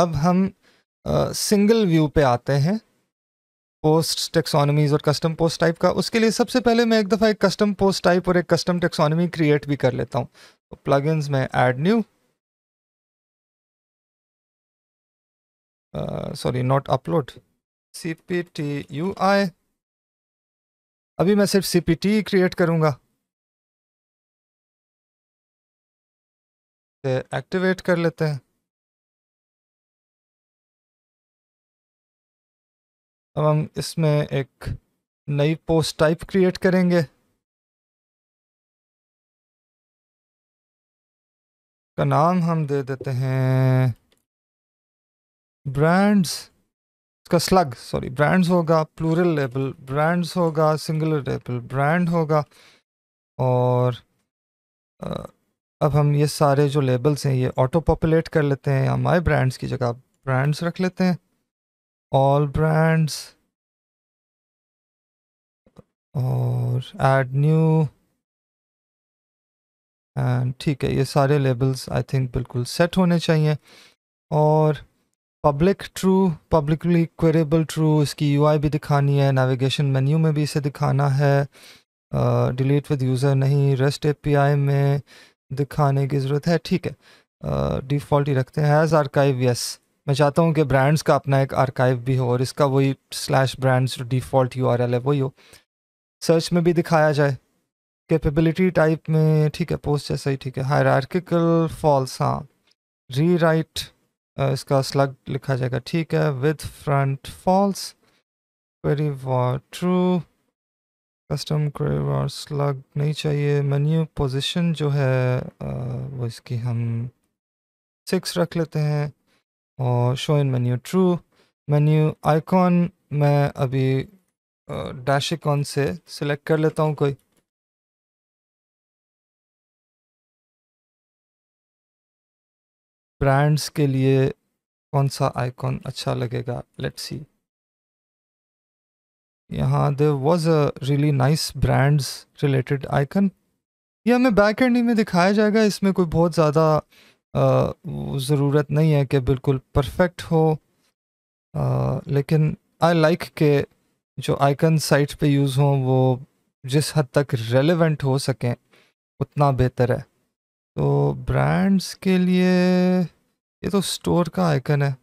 अब हम single view पे आते हैं पोस्ट टेक्सोनमीज और कस्टम पोस्ट टाइप का उसके लिए सबसे पहले मैं एक दफ़ा एक कस्टम पोस्ट टाइप और एक कस्टम टेक्सोनमी क्रिएट भी कर लेता हूँ तो इन्स में add new sorry not upload C P T U I अभी मैं सिर्फ सी पी टी क्रिएट करूँगा एक्टिवेट कर लेते हैं अब हम इसमें एक नई पोस्ट टाइप क्रिएट करेंगे का नाम हम दे देते हैं ब्रांड्स इसका स्लग सॉरी ब्रांड्स होगा प्लूरल लेबल ब्रांड्स होगा सिंगुलर लेबल ब्रांड होगा और अब हम ये सारे जो लेबल्स हैं ये ऑटो पॉपुलेट कर लेते हैं या माई ब्रांड्स की जगह ब्रांड्स रख लेते हैं all brands और add new एंड ठीक है ये सारे लेबल्स आई थिंक बिल्कुल सेट होने चाहिए और public true publicly queryable true इसकी यूआई भी दिखानी है नेविगेशन मेन्यू में भी इसे दिखाना है डिलीट विद यूज़र नहीं रेस्ट एपीआई में दिखाने की ज़रूरत है ठीक है डिफ़ॉल्ट ही रखते हैं एज आर्काइव यस मैं चाहता हूँ कि ब्रांड्स का अपना एक आर्काइव भी हो और इसका वही स्लैश ब्रांड्स जो डिफ़ॉल्ट यू है वही हो सर्च में भी दिखाया जाए कैपेबिलिटी टाइप में ठीक है पोस्ट जैसा ही ठीक है हायरार्किकल फॉल्स हाँ री राइट इसका स्लग लिखा जाएगा ठीक है with front false query var true custom क्रेवर स्लग नहीं चाहिए मेन्यू पोजिशन जो है वो इसकी हम सिक्स रख लेते हैं और show in menu true menu icon मैं अभी डैश आइकॉन से सिलेक्ट कर लेता हूँ कोई ब्रांड्स के लिए कौन सा आइकॉन अच्छा लगेगा लेट्स सी यहाँ there was a really nice brands related icon ये हमें बैक एंड में दिखाया जाएगा इसमें कोई बहुत ज़्यादा ज़रूरत नहीं है कि बिल्कुल परफेक्ट हो आ, लेकिन आई लाइक के जो आइकन साइट पे यूज़ हों वो जिस हद तक रेलेवेंट हो सकें उतना बेहतर है तो ब्रांड्स के लिए ये तो स्टोर का आइकन है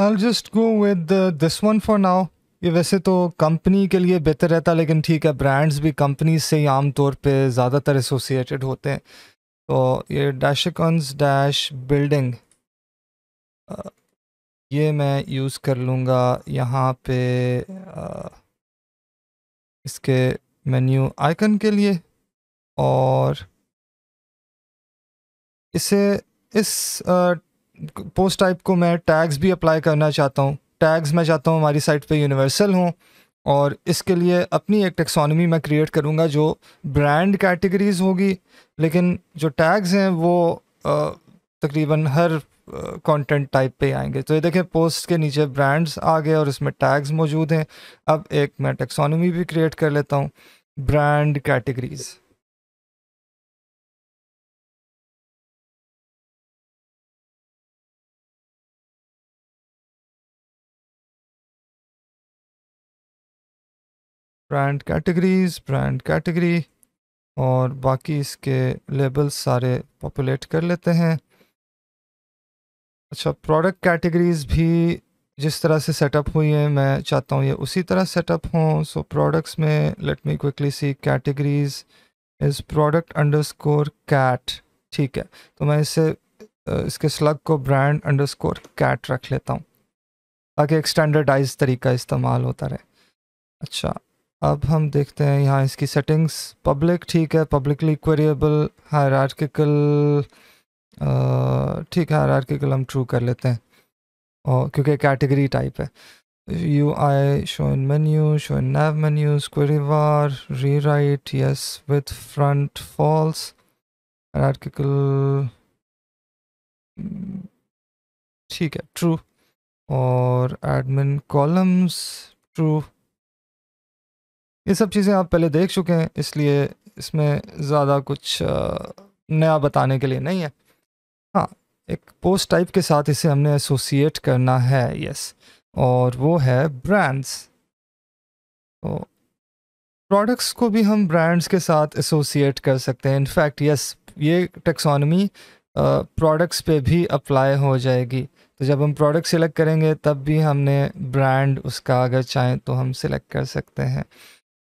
I just go with this one for now ये वैसे तो कंपनी के लिए बेहतर रहता लेकिन ठीक है ब्रांड्स भी कंपनी से ही आम तौर पे ज़्यादातर एसोसिएटेड होते हैं तो ये डैशकॉन्स डैश बिल्डिंग ये मैं यूज़ कर लूँगा यहाँ पे आ, इसके मेन्यू आइकन के लिए और इसे इस आ, पोस्ट टाइप को मैं टैग्स भी अप्लाई करना चाहता हूँ टैग्स मैं चाहता हूँ हमारी साइट पे यूनिवर्सल हों और इसके लिए अपनी एक टेक्सोनमी मैं क्रिएट करूँगा जो ब्रांड कैटेगरीज होगी लेकिन जो टैग्स हैं वो तकरीबन हर कंटेंट टाइप पे आएंगे तो ये देखें पोस्ट के नीचे ब्रांड्स आ गए और इसमें टैग्स मौजूद हैं अब एक मैं टेक्सोनमी भी क्रिएट कर लेता हूँ brand categories brand categories brand category और बाकी इसके लेबल्स सारे पॉपुलेट कर लेते हैं अच्छा प्रोडक्ट कैटेगरीज भी जिस तरह से सेटअप हुई है मैं चाहता हूँ ये उसी तरह सेटअप हों सो प्रोडक्ट्स में let me quickly see categories is product underscore cat ठीक है तो मैं इसे इसके स्लग को ब्रांड अंडर स्कोर कैट रख लेता हूँ ताकि एक स्टैंडर्डाइज तरीका इस्तेमाल होता रहे अच्छा अब हम देखते हैं यहाँ इसकी सेटिंग्स पब्लिक ठीक है पब्लिकली क्वेरिएबल हायरार्किकल ठीक है हायरार्किकल हम ट्रू कर लेते हैं और क्योंकि कैटेगरी टाइप है U I show in menu show in nav menus query var right yes with front false hierarchical ठीक है ट्रू और एडमिन कॉलम्स ट्रू ये सब चीज़ें आप पहले देख चुके हैं इसलिए इसमें ज़्यादा कुछ नया बताने के लिए नहीं है हाँ एक पोस्ट टाइप के साथ इसे हमने एसोसिएट करना है यस और वो है ब्रांड्स तो प्रोडक्ट्स को भी हम ब्रांड्स के साथ एसोसिएट कर सकते हैं इनफैक्ट यस ये टेक्सोनमी प्रोडक्ट्स पे भी अप्लाई हो जाएगी तो जब हम प्रोडक्ट सिलेक्ट करेंगे तब भी हमने ब्रांड उसका अगर चाहें तो हम सिलेक्ट कर सकते हैं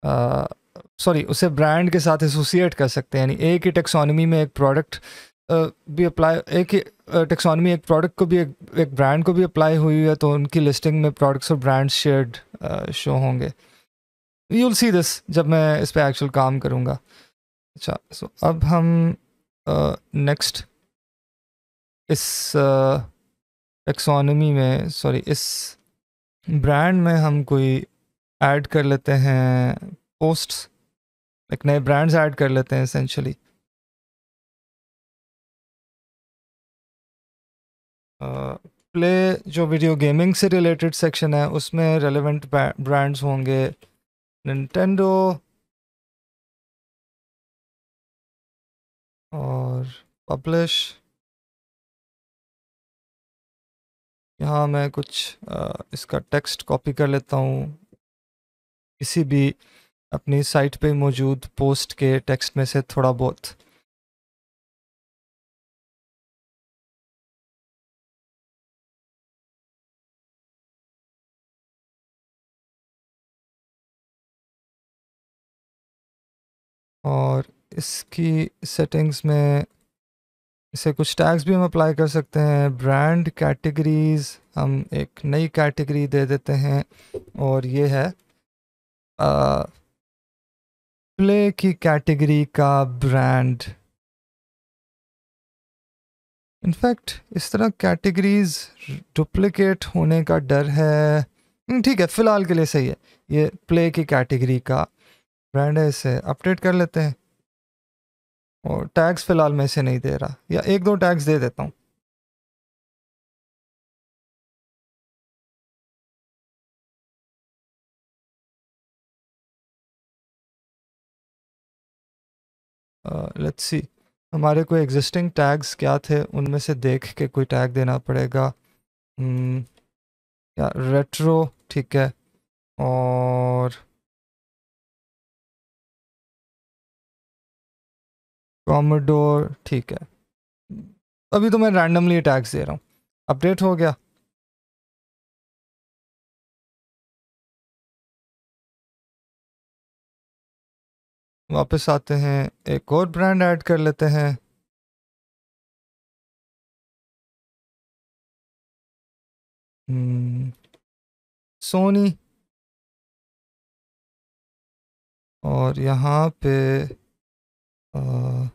सॉरी उसे ब्रांड के साथ एसोसिएट कर सकते हैं यानी एक ही टेक्सोनमी में एक प्रोडक्ट भी अप्लाई एक ही टेक्सोनमी एक प्रोडक्ट को भी एक, एक ब्रांड को भी अप्लाई हुई है तो उनकी लिस्टिंग में प्रोडक्ट्स और ब्रांड शेयर्ड शो होंगे यू विल सी दिस जब मैं इस पर एक्चुअल काम करूँगा अच्छा सो so, अब हम नेक्स्ट uh, इस टेक्सोनमी uh, में सॉरी इस ब्रांड में हम कोई ऐड कर लेते हैं पोस्ट्स लाइक नए ब्रांड्स ऐड कर लेते हैं एसेंशली प्ले जो वीडियो गेमिंग से रिलेटेड सेक्शन है उसमें रेलेवेंट ब्रांड्स होंगे निंटेंडो और पब्लिश यहाँ मैं कुछ इसका टेक्स्ट कॉपी कर लेता हूँ किसी भी अपनी साइट पे मौजूद पोस्ट के टेक्स्ट में से थोड़ा बहुत और इसकी सेटिंग्स में इसे कुछ टैग्स भी हम अप्लाई कर सकते हैं ब्रांड कैटेगरीज हम एक नई कैटेगरी दे देते हैं और ये है प्ले की कैटेगरी का ब्रांड इनफैक्ट इस तरह कैटेगरीज डुप्लीकेट होने का डर है हम्म, ठीक है फ़िलहाल के लिए सही है ये प्ले की कैटेगरी का ब्रांड है इसे अपडेट कर लेते हैं और टैग्स फ़िलहाल मैं इसे नहीं दे रहा या एक दो टैग्स दे देता हूँ लेट्स uh, सी हमारे कोई एग्जिस्टिंग टैग्स क्या थे उनमें से देख के कोई टैग देना पड़ेगा hmm, या रेट्रो ठीक है और कॉमोडोर ठीक है अभी तो मैं रैंडमली टैग्स दे रहा हूँ अपडेट हो गया वापस आते हैं एक और ब्रांड ऐड कर लेते हैं सोनी हम्म, और यहाँ पे आ,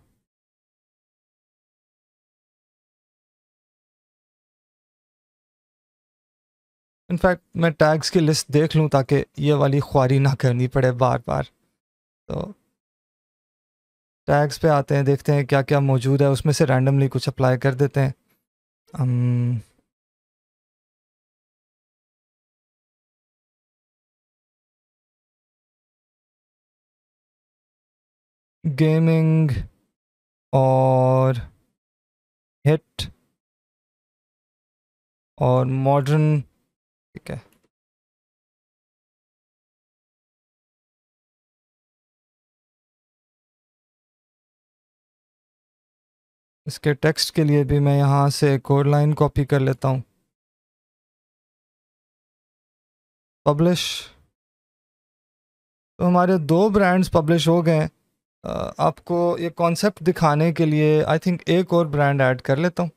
इनफैक्ट मैं टैग्स की लिस्ट देख लूँ ताकि ये वाली ख्वारी ना करनी पड़े बार बार तो टैग्स पे आते हैं देखते हैं क्या क्या मौजूद है उसमें से रैंडमली कुछ अप्लाई कर देते हैं um, गेमिंग और हिट और मॉडर्न ठीक है इसके टेक्स्ट के लिए भी मैं यहाँ से एक और लाइन कॉपी कर लेता हूँ पब्लिश तो हमारे दो ब्रांड्स पब्लिश हो गए आपको ये कॉन्सेप्ट दिखाने के लिए आई थिंक एक और ब्रांड ऐड कर लेता हूँ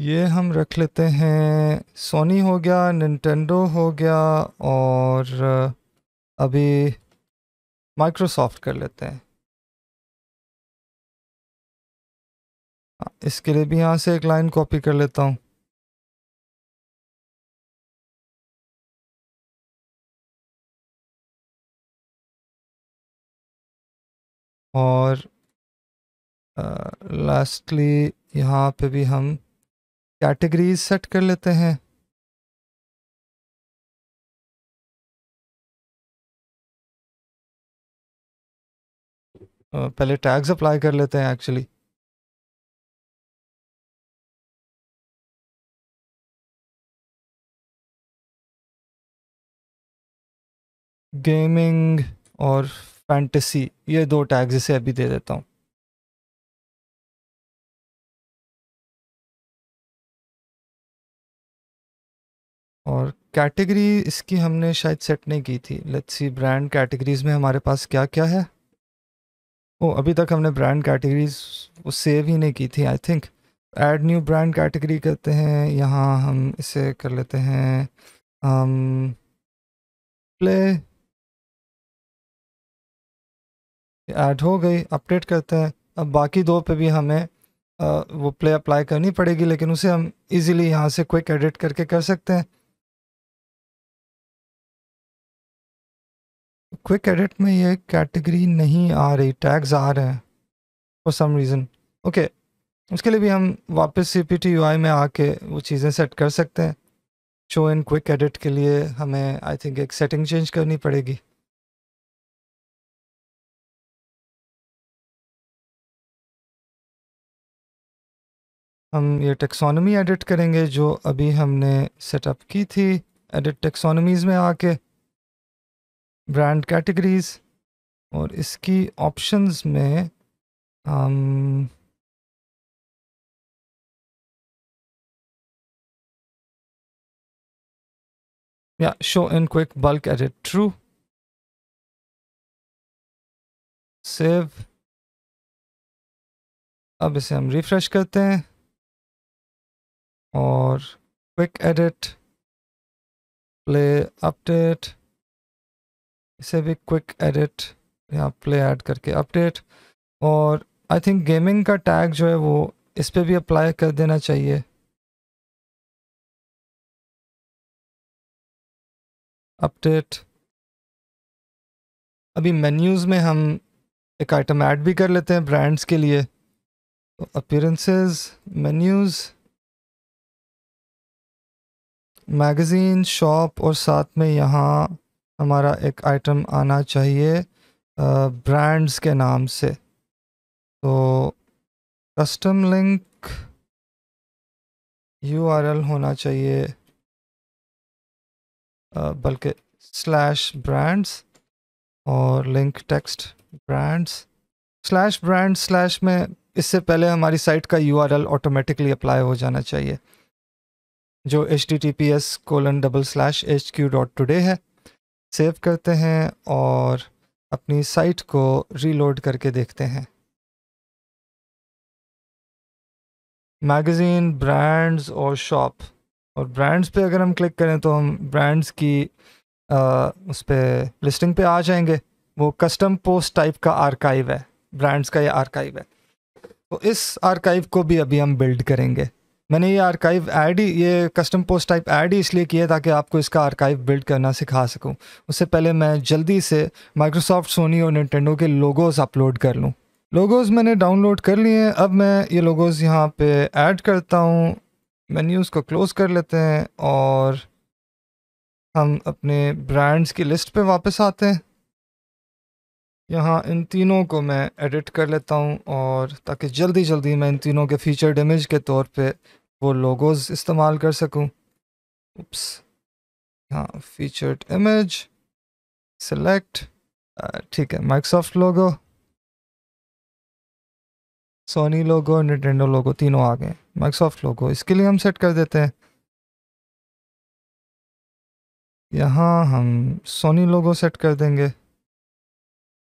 ये हम रख लेते हैं सोनी हो गया निन्टेंडो हो गया और अभी माइक्रोसॉफ्ट कर लेते हैं हाँ, इसके लिए भी यहाँ से एक लाइन कॉपी कर लेता हूँ और लास्टली यहाँ पे भी हम कैटेगरीज सेट कर लेते हैं पहले टैग्स अप्लाई कर लेते हैं एक्चुअली गेमिंग और फैंटेसी ये दो टैग्स इसे अभी दे देता हूँ और कैटेगरी इसकी हमने शायद सेट नहीं की थी लेट्स सी ब्रांड कैटेगरीज में हमारे पास क्या क्या है ओ अभी तक हमने ब्रांड कैटेगरीज वो सेव ही नहीं की थी I think add new brand category करते हैं यहाँ हम इसे कर लेते हैं um, प्ले ऐड हो गई अपडेट करते हैं अब बाकी दो पे भी हमें आ, वो प्ले अप्लाई करनी पड़ेगी लेकिन उसे हम इजीली यहाँ से क्विक एडिट करके कर सकते हैं क्विक एडिट में ये कैटेगरी नहीं आ रही टैग्स आ रहे हैं फॉर सम रीज़न ओके उसके लिए भी हम वापस C P T U I में आके वो चीज़ें सेट कर सकते हैं शो इन क्विक एडिट के लिए हमें आई थिंक एक सेटिंग चेंज करनी पड़ेगी हम ये टेक्सोनमी एडिट करेंगे जो अभी हमने सेटअप की थी एडिट टेक्सोनमीज़ में आके ब्रांड कैटेगरीज और इसकी ऑप्शंस में हम या show in quick bulk edit true save अब इसे हम रिफ्रेश करते हैं और क्विक एडिट प्ले अपडेट इसे भी क्विक एडिट यहाँ प्ले ऐड करके अपडेट और आई थिंक गेमिंग का टैग जो है वो इस पर भी अप्लाई कर देना चाहिए अपडेट अभी मेन्यूज़ में हम एक आइटम ऐड भी कर लेते हैं ब्रांड्स के लिए तो अपीयरेंसेस मेन्यूज़ मैगज़ीन शॉप और साथ में यहाँ हमारा एक आइटम आना चाहिए ब्रांड्स के नाम से तो कस्टम लिंक यू होना चाहिए बल्कि स्लैश ब्रांड्स और link text brands slash brand slash में इससे पहले हमारी साइट का यू ऑटोमेटिकली अप्लाई हो जाना चाहिए जो H T T P S colon double slash H Q dot today है सेव करते हैं और अपनी साइट को रीलोड करके देखते हैं मैगज़ीन ब्रांड्स और शॉप और ब्रांड्स पे अगर हम क्लिक करें तो हम ब्रांड्स की आ, उस पर लिस्टिंग पे आ जाएंगे वो कस्टम पोस्ट टाइप का आर्काइव है ब्रांड्स का ये आर्काइव है तो इस आर्काइव को भी अभी हम बिल्ड करेंगे मैंने ये आर्काइव ऐड ही ये कस्टम पोस्ट टाइप ऐड ही इसलिए किया ताकि आपको इसका आर्काइव बिल्ड करना सिखा सकूं उससे पहले मैं जल्दी से माइक्रोसॉफ्ट सोनी और निटेंडो के लोगोज़ अपलोड कर लूँ लोगोज़ मैंने डाउनलोड कर लिए हैं अब मैं ये लोगोज़ यहाँ पे ऐड करता हूँ मैन्यूज़ को क्लोज़ कर लेते हैं और हम अपने ब्रांड्स की लिस्ट पे वापस आते हैं यहाँ इन तीनों को मैं एडिट कर लेता हूँ और ताकि जल्दी जल्दी मैं इन तीनों के फीचर डैमेज के तौर पे वो लोगोज़ इस्तेमाल कर सकूँ उप्स हाँ फीचर्ड इमेज सेलेक्ट ठीक है माइक्रोसॉफ्ट लोगो सोनी लोगो और निटेंडो लोगो तीनों आ गए माइक्रोसॉफ्ट लोगो इसके लिए हम सेट कर देते हैं यहाँ हम सोनी लोगो सेट कर देंगे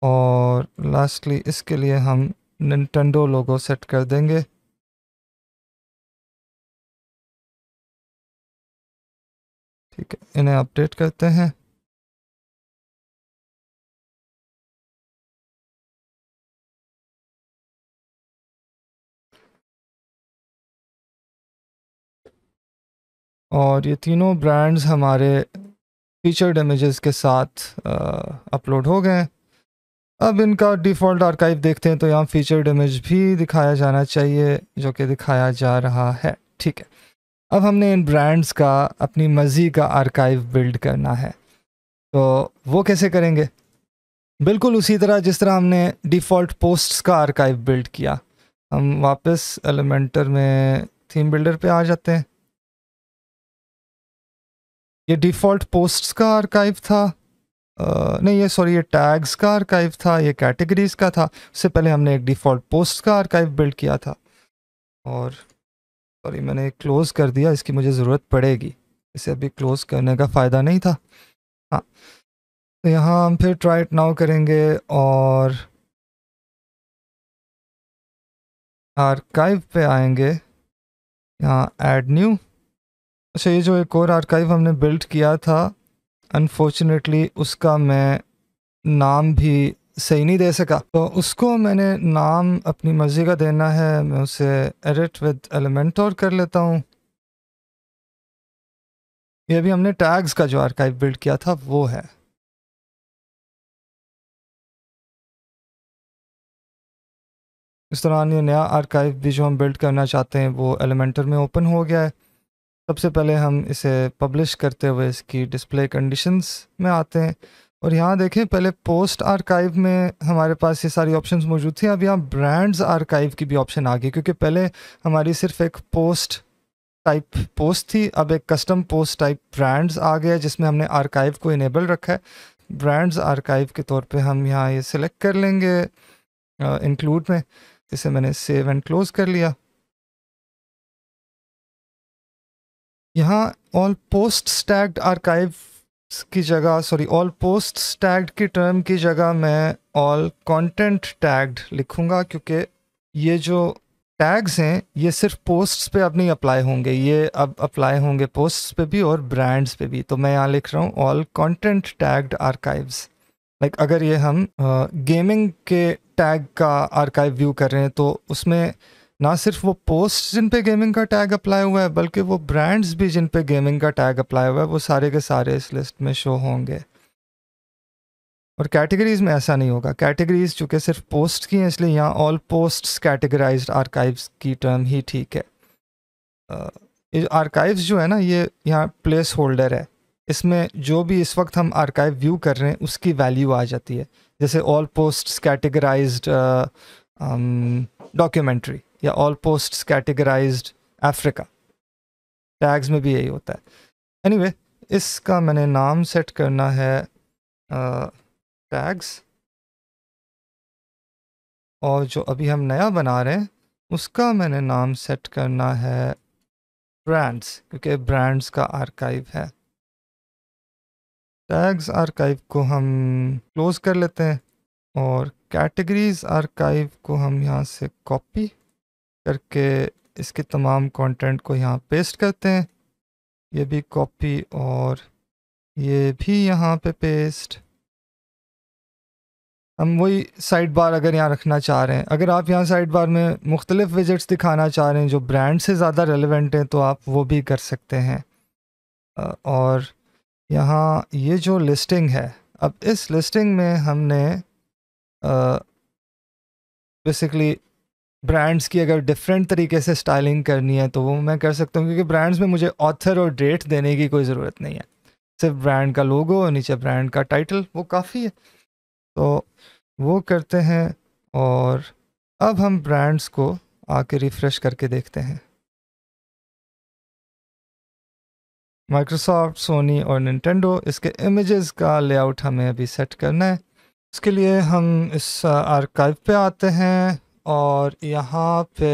और लास्टली इसके लिए हम निटेंडो लोगो सेट कर देंगे ठीक है इन्हें अपडेट करते हैं और ये तीनों ब्रांड्स हमारे फीचर्ड इमेजेस के साथ अपलोड हो गए अब इनका डिफ़ॉल्ट आर्काइव देखते हैं तो यहाँ फीचर्ड इमेज भी दिखाया जाना चाहिए जो कि दिखाया जा रहा है ठीक है अब हमने इन ब्रांड्स का अपनी मर्ज़ी का आर्काइव बिल्ड करना है तो वो कैसे करेंगे बिल्कुल उसी तरह जिस तरह हमने डिफ़ॉल्ट पोस्ट्स का आर्काइव बिल्ड किया हम वापस एलिमेंटर में थीम बिल्डर पे आ जाते हैं ये डिफ़ॉल्ट पोस्ट्स का आर्काइव था आ, नहीं ये सॉरी ये टैग्स का आर्काइव था ये कैटेगरीज का था उससे पहले हमने एक डिफ़ॉल्ट पोस्ट का आर्काइव बिल्ड किया था और सॉरी मैंने क्लोज़ कर दिया इसकी मुझे ज़रूरत पड़ेगी इसे अभी क्लोज़ करने का फ़ायदा नहीं था हाँ तो यहाँ हम फिर ट्राई इट नाउ करेंगे और आर्काइव पे आएंगे यहाँ ऐड न्यू अच्छा ये जो एक और आर्काइव हमने बिल्ड किया था अनफॉर्चुनेटली उसका मैं नाम भी सही नहीं दे सका तो उसको मैंने नाम अपनी मर्ज़ी का देना है मैं उसे एडिट विद एलिमेंटोर कर लेता हूँ ये भी हमने टैग्स का जो आर्काइव बिल्ड किया था वो है इस दौरान ये नया आर्काइव भी जो हम बिल्ड करना चाहते हैं वो एलिमेंटर में ओपन हो गया है सबसे पहले हम इसे पब्लिश करते हुए इसकी डिस्प्ले कंडीशंस में आते हैं और यहाँ देखें पहले पोस्ट आर्काइव में हमारे पास ये सारी ऑप्शंस मौजूद थी अब यहाँ ब्रांड्स आर्काइव की भी ऑप्शन आ गई क्योंकि पहले हमारी सिर्फ एक पोस्ट टाइप पोस्ट थी अब एक कस्टम पोस्ट टाइप ब्रांड्स आ गया जिसमें हमने आर्काइव को इनेबल रखा है ब्रांड्स आर्काइव के तौर पे हम यहाँ ये सिलेक्ट कर लेंगे इंक्लूड में इसे मैंने सेव एंड क्लोज कर लिया यहाँ ऑल पोस्ट स्टैग्ड आर्काइव की जगह सॉरी ऑल पोस्ट टैग्ड की टर्म की जगह मैं ऑल कंटेंट टैग्ड लिखूंगा क्योंकि ये जो टैग्स हैं ये सिर्फ पोस्ट्स पे अब नहीं अप्लाई होंगे ये अब अप्लाई होंगे पोस्ट्स पे भी और ब्रांड्स पे भी तो मैं यहाँ लिख रहा हूँ all content tagged archives like अगर ये हम गेमिंग के टैग का आर्काइव व्यू कर रहे हैं तो उसमें ना सिर्फ वो पोस्ट जिन पे गेमिंग का टैग अप्लाई हुआ है बल्कि वो ब्रांड्स भी जिन पे गेमिंग का टैग अप्लाई हुआ है वो सारे के सारे इस लिस्ट में शो होंगे और कैटेगरीज में ऐसा नहीं होगा कैटेगरीज चूँकि सिर्फ पोस्ट की हैं इसलिए यहाँ ऑल पोस्ट कैटेगराइज आर्काइव्स की टर्म ही ठीक है आर्काइव्स जो है ना ये यहाँ प्लेस होल्डर है इसमें जो भी इस वक्त हम आर्काइव व्यू कर रहे हैं उसकी वैल्यू आ जाती है जैसे ऑल पोस्ट कैटेगराइज डॉक्यूमेंट्री या all post categorize Africa tags में भी यही होता है एनीवे anyway, इसका मैंने नाम सेट करना है टैग्स और जो अभी हम नया बना रहे हैं उसका मैंने नाम सेट करना है ब्रांड्स क्योंकि ब्रांड्स का आर्काइव है टैग्स आर्काइव को हम क्लोज कर लेते हैं और कैटेगरीज आर्काइव को हम यहाँ से कॉपी करके इसके तमाम कंटेंट को यहाँ पेस्ट करते हैं ये भी कॉपी और ये भी यहाँ पे पेस्ट हम वही साइड बार अगर यहाँ रखना चाह रहे हैं अगर आप यहाँ साइड बार में मुख्तलिफ़ विजिट्स दिखाना चाह रहे हैं जो ब्रांड से ज़्यादा रेलिवेंट हैं तो आप वो भी कर सकते हैं और यहाँ ये जो लिस्टिंग है अब इस लिस्टिंग में हमने बेसिकली ब्रांड्स की अगर डिफरेंट तरीके से स्टाइलिंग करनी है तो वो मैं कर सकता हूँ क्योंकि ब्रांड्स में मुझे ऑथर और डेट देने की कोई ज़रूरत नहीं है सिर्फ ब्रांड का लोगो और नीचे ब्रांड का टाइटल वो काफ़ी है तो वो करते हैं और अब हम ब्रांड्स को आके रिफ़्रेश करके देखते हैं माइक्रोसॉफ्ट सोनी और निन्टेंडो इसके इमेजेस का लेआउट हमें अभी सेट करना है इसके लिए हम इस आर्काइव uh, पे आते हैं और यहाँ पे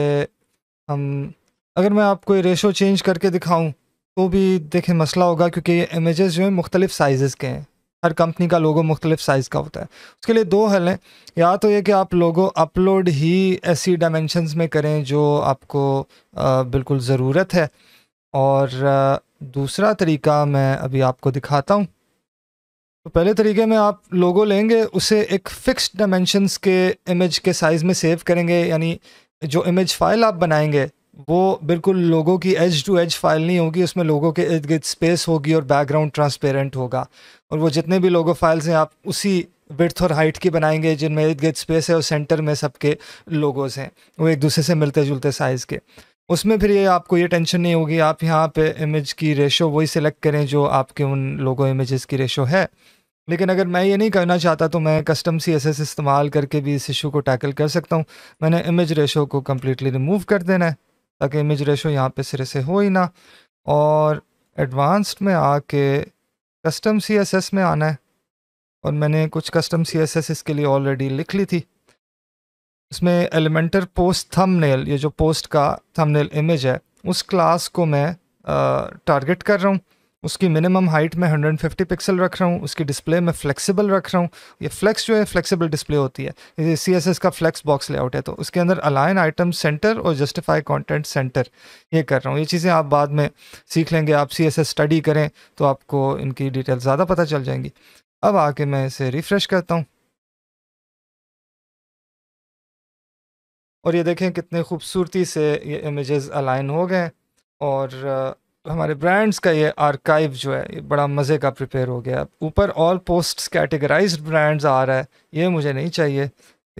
हम अगर मैं आपको ये रेशो चेंज करके दिखाऊं तो भी देखें मसला होगा क्योंकि ये इमेजेस जो हैं मुख्तलिफ साइज़ के हैं हर कंपनी का लोगो मुख्तलिफ साइज़ का होता है उसके लिए दो हल हैं या तो ये कि आप लोगो अपलोड ही ऐसी डायमेंशंस में करें जो आपको आ, बिल्कुल ज़रूरत है और आ, दूसरा तरीका मैं अभी आपको दिखाता हूँ तो पहले तरीके में आप लोगो लेंगे उसे एक फ़िक्स डायमेंशनस के इमेज के साइज़ में सेव करेंगे यानी जो इमेज फाइल आप बनाएंगे वो बिल्कुल लोगों की एज टू एज फाइल नहीं होगी उसमें लोगों के इर्द गिर्द स्पेस होगी और बैकग्राउंड ट्रांसपेरेंट होगा और वो जितने भी लोगो फाइल्स हैं आप उसी विर्थ और हाइट की बनाएंगे जिनमें इर्द गिर्द स्पेस है और सेंटर में सबके लोगोज हैं वो एक दूसरे से मिलते जुलते साइज़ के उसमें फिर ये आपको ये टेंशन नहीं होगी आप यहाँ पे इमेज की रेशो वही सिलेक्ट करें जो आपके उन लोगो इमेजेस की रेशो है लेकिन अगर मैं ये नहीं करना चाहता तो मैं कस्टम सी एस एस इस्तेमाल करके भी इस इशू को टैकल कर सकता हूँ मैंने इमेज रेशो को कम्प्लीटली रिमूव कर देना है ताकि इमेज रेशो यहाँ पे सिरे से हो ही ना और एडवांस्ड में आके कस्टम सी एस एस में आना है और मैंने कुछ कस्टम सी एस एस इसके लिए ऑलरेडी लिख ली थी इसमें एलिमेंटर पोस्ट थंबनेल ये जो पोस्ट का थंबनेल इमेज है उस क्लास को मैं टारगेट कर रहा हूँ उसकी मिनिमम हाइट में 150 पिक्सल रख रहा हूँ उसकी डिस्प्ले में फ्लेक्सिबल रख रहा हूँ ये फ्लेक्स जो है फ्लेक्सिबल डिस्प्ले होती है ये सी का फ्लेक्स बॉक्स लेआउट है तो उसके अंदर अलाइन आइटम सेंटर और जस्टिफाई कॉन्टेंट सेंटर ये कर रहा हूँ ये चीज़ें आप बाद में सीख लेंगे आप सी स्टडी करें तो आपको इनकी डिटेल ज़्यादा पता चल जाएंगी अब आके मैं इसे रिफ़्रेश करता हूँ और ये देखें कितने खूबसूरती से ये इमेजेस अलाइन हो गए और हमारे ब्रांड्स का ये आर्काइव जो है ये बड़ा मज़े का प्रिपेयर हो गया ऊपर ऑल पोस्ट कैटेगराइज ब्रांड्स आ रहा है ये मुझे नहीं चाहिए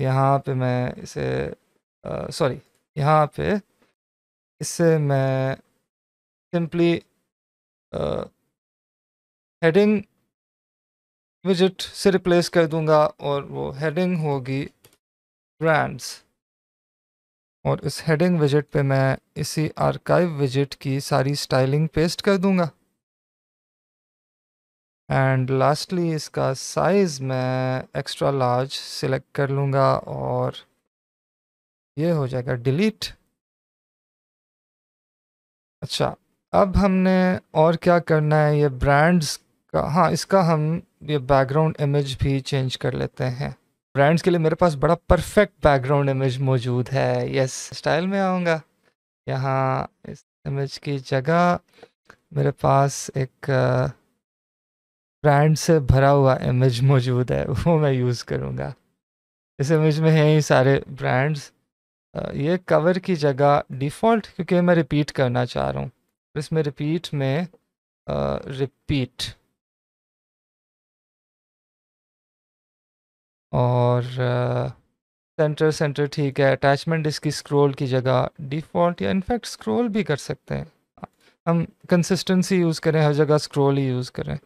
यहाँ पे मैं इसे सॉरी यहाँ पे इससे मैं सिंपली हेडिंग विजिट से रिप्लेस कर दूंगा और वो हेडिंग होगी ब्रांड्स और इस हेडिंग विजिट पे मैं इसी आर्काइव विजिट की सारी स्टाइलिंग पेस्ट कर दूंगा एंड लास्टली इसका साइज़ मैं एक्स्ट्रा लार्ज सिलेक्ट कर लूँगा और ये हो जाएगा डिलीट अच्छा अब हमने और क्या करना है ये ब्रांड्स का हाँ इसका हम ये बैकग्राउंड इमेज भी चेंज कर लेते हैं ब्रांड्स के लिए मेरे पास बड़ा परफेक्ट बैकग्राउंड इमेज मौजूद है यस स्टाइल में आऊँगा यहाँ इस इमेज की जगह मेरे पास एक ब्रांड से भरा हुआ इमेज मौजूद है वो मैं यूज़ करूँगा इस इमेज में हैं ही सारे ब्रांड्स ये कवर की जगह डिफ़ॉल्ट क्योंकि मैं रिपीट करना चाह रहा हूँ इसमें रिपीट में रिपीट और सेंटर सेंटर ठीक है अटैचमेंट इसकी स्क्रॉल की जगह डिफ़ॉल्ट या इनफैक्ट स्क्रॉल भी कर सकते हैं हम कंसिस्टेंसी यूज़ करें हर जगह स्क्रॉल ही यूज़ करें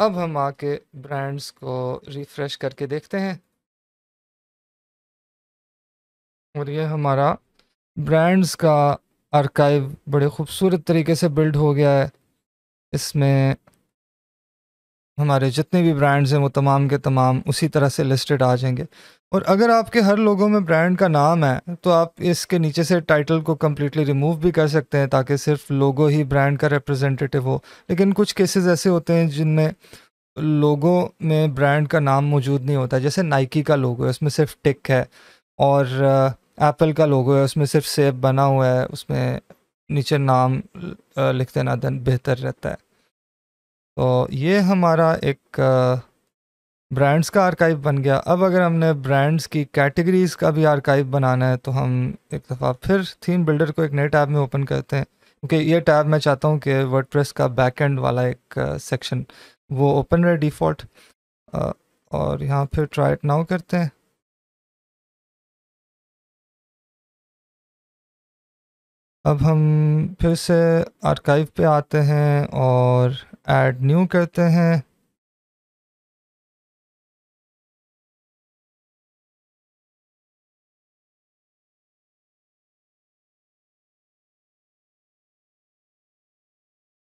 अब हम आके ब्रांड्स को रिफ़्रेश करके देखते हैं और ये हमारा ब्रांड्स का आर्काइव बड़े खूबसूरत तरीके से बिल्ड हो गया है इसमें हमारे जितने भी ब्रांड्स हैं वो तमाम के तमाम उसी तरह से लिस्टेड आ जाएंगे और अगर आपके हर लोगों में ब्रांड का नाम है तो आप इसके नीचे से टाइटल को कम्प्लीटली रिमूव भी कर सकते हैं ताकि सिर्फ लोगो ही ब्रांड का रिप्रेजेंटेटिव हो लेकिन कुछ केसेस ऐसे होते हैं जिनमें लोगों में ब्रांड का नाम मौजूद नहीं होता जैसे नाइकी का लोगो है उसमें सिर्फ टिक है और एप्पल uh, का लोगो है उसमें सिर्फ सेब बना हुआ है उसमें नीचे नाम uh, लिख देना बेहतर रहता है तो ये हमारा एक ब्रांड्स का आर्काइव बन गया अब अगर हमने ब्रांड्स की कैटेगरीज़ का भी आर्काइव बनाना है तो हम एक दफ़ा फिर थीम बिल्डर को एक नए टैब में ओपन करते हैं क्योंकि ये टैब मैं चाहता हूँ कि वर्डप्रेस का बैक एंड वाला एक सेक्शन वो ओपन रहे डिफ़ॉल्ट और यहाँ फिर ट्राई इट नाउ करते हैं अब हम फिर से आर्काइव पे आते हैं और ऐड न्यू करते हैं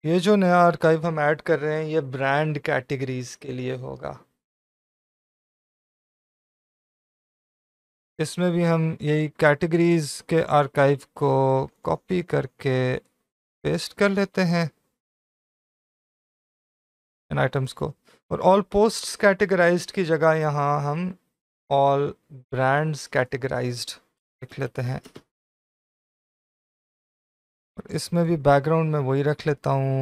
ये जो नया आर्काइव हम ऐड कर रहे हैं ये ब्रांड कैटेगरीज के लिए होगा इसमें भी हम यही कैटेगरीज के आर्काइव को कॉपी करके पेस्ट कर लेते हैं इन आइटम्स को और ऑल पोस्ट कैटेगराइज्ड की जगह यहाँ हम ऑल ब्रांड्स कैटेगराइज्ड लिख लेते हैं और इसमें भी बैकग्राउंड में वही रख लेता हूँ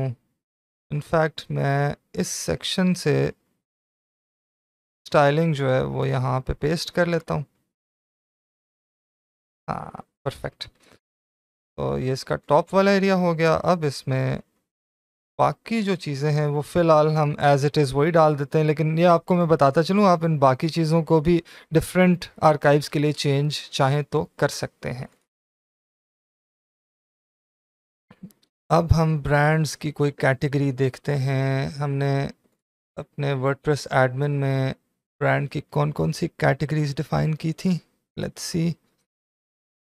इनफैक्ट मैं इस सेक्शन से स्टाइलिंग जो है वो यहाँ पे पेस्ट कर लेता हूँ हाँ परफेक्ट तो ये इसका टॉप वाला एरिया हो गया अब इसमें बाकी जो चीज़ें हैं वो फ़िलहाल हम एज़ इट इज़ वही डाल देते हैं लेकिन ये आपको मैं बताता चलूँ आप इन बाकी चीज़ों को भी डिफरेंट आर्काइव्स के लिए चेंज चाहें तो कर सकते हैं अब हम ब्रांड्स की कोई कैटेगरी देखते हैं हमने अपने वर्डप्रेस एडमिन में ब्रांड की कौन कौन सी कैटेगरीज डिफ़ाइन की थी लेट्स सी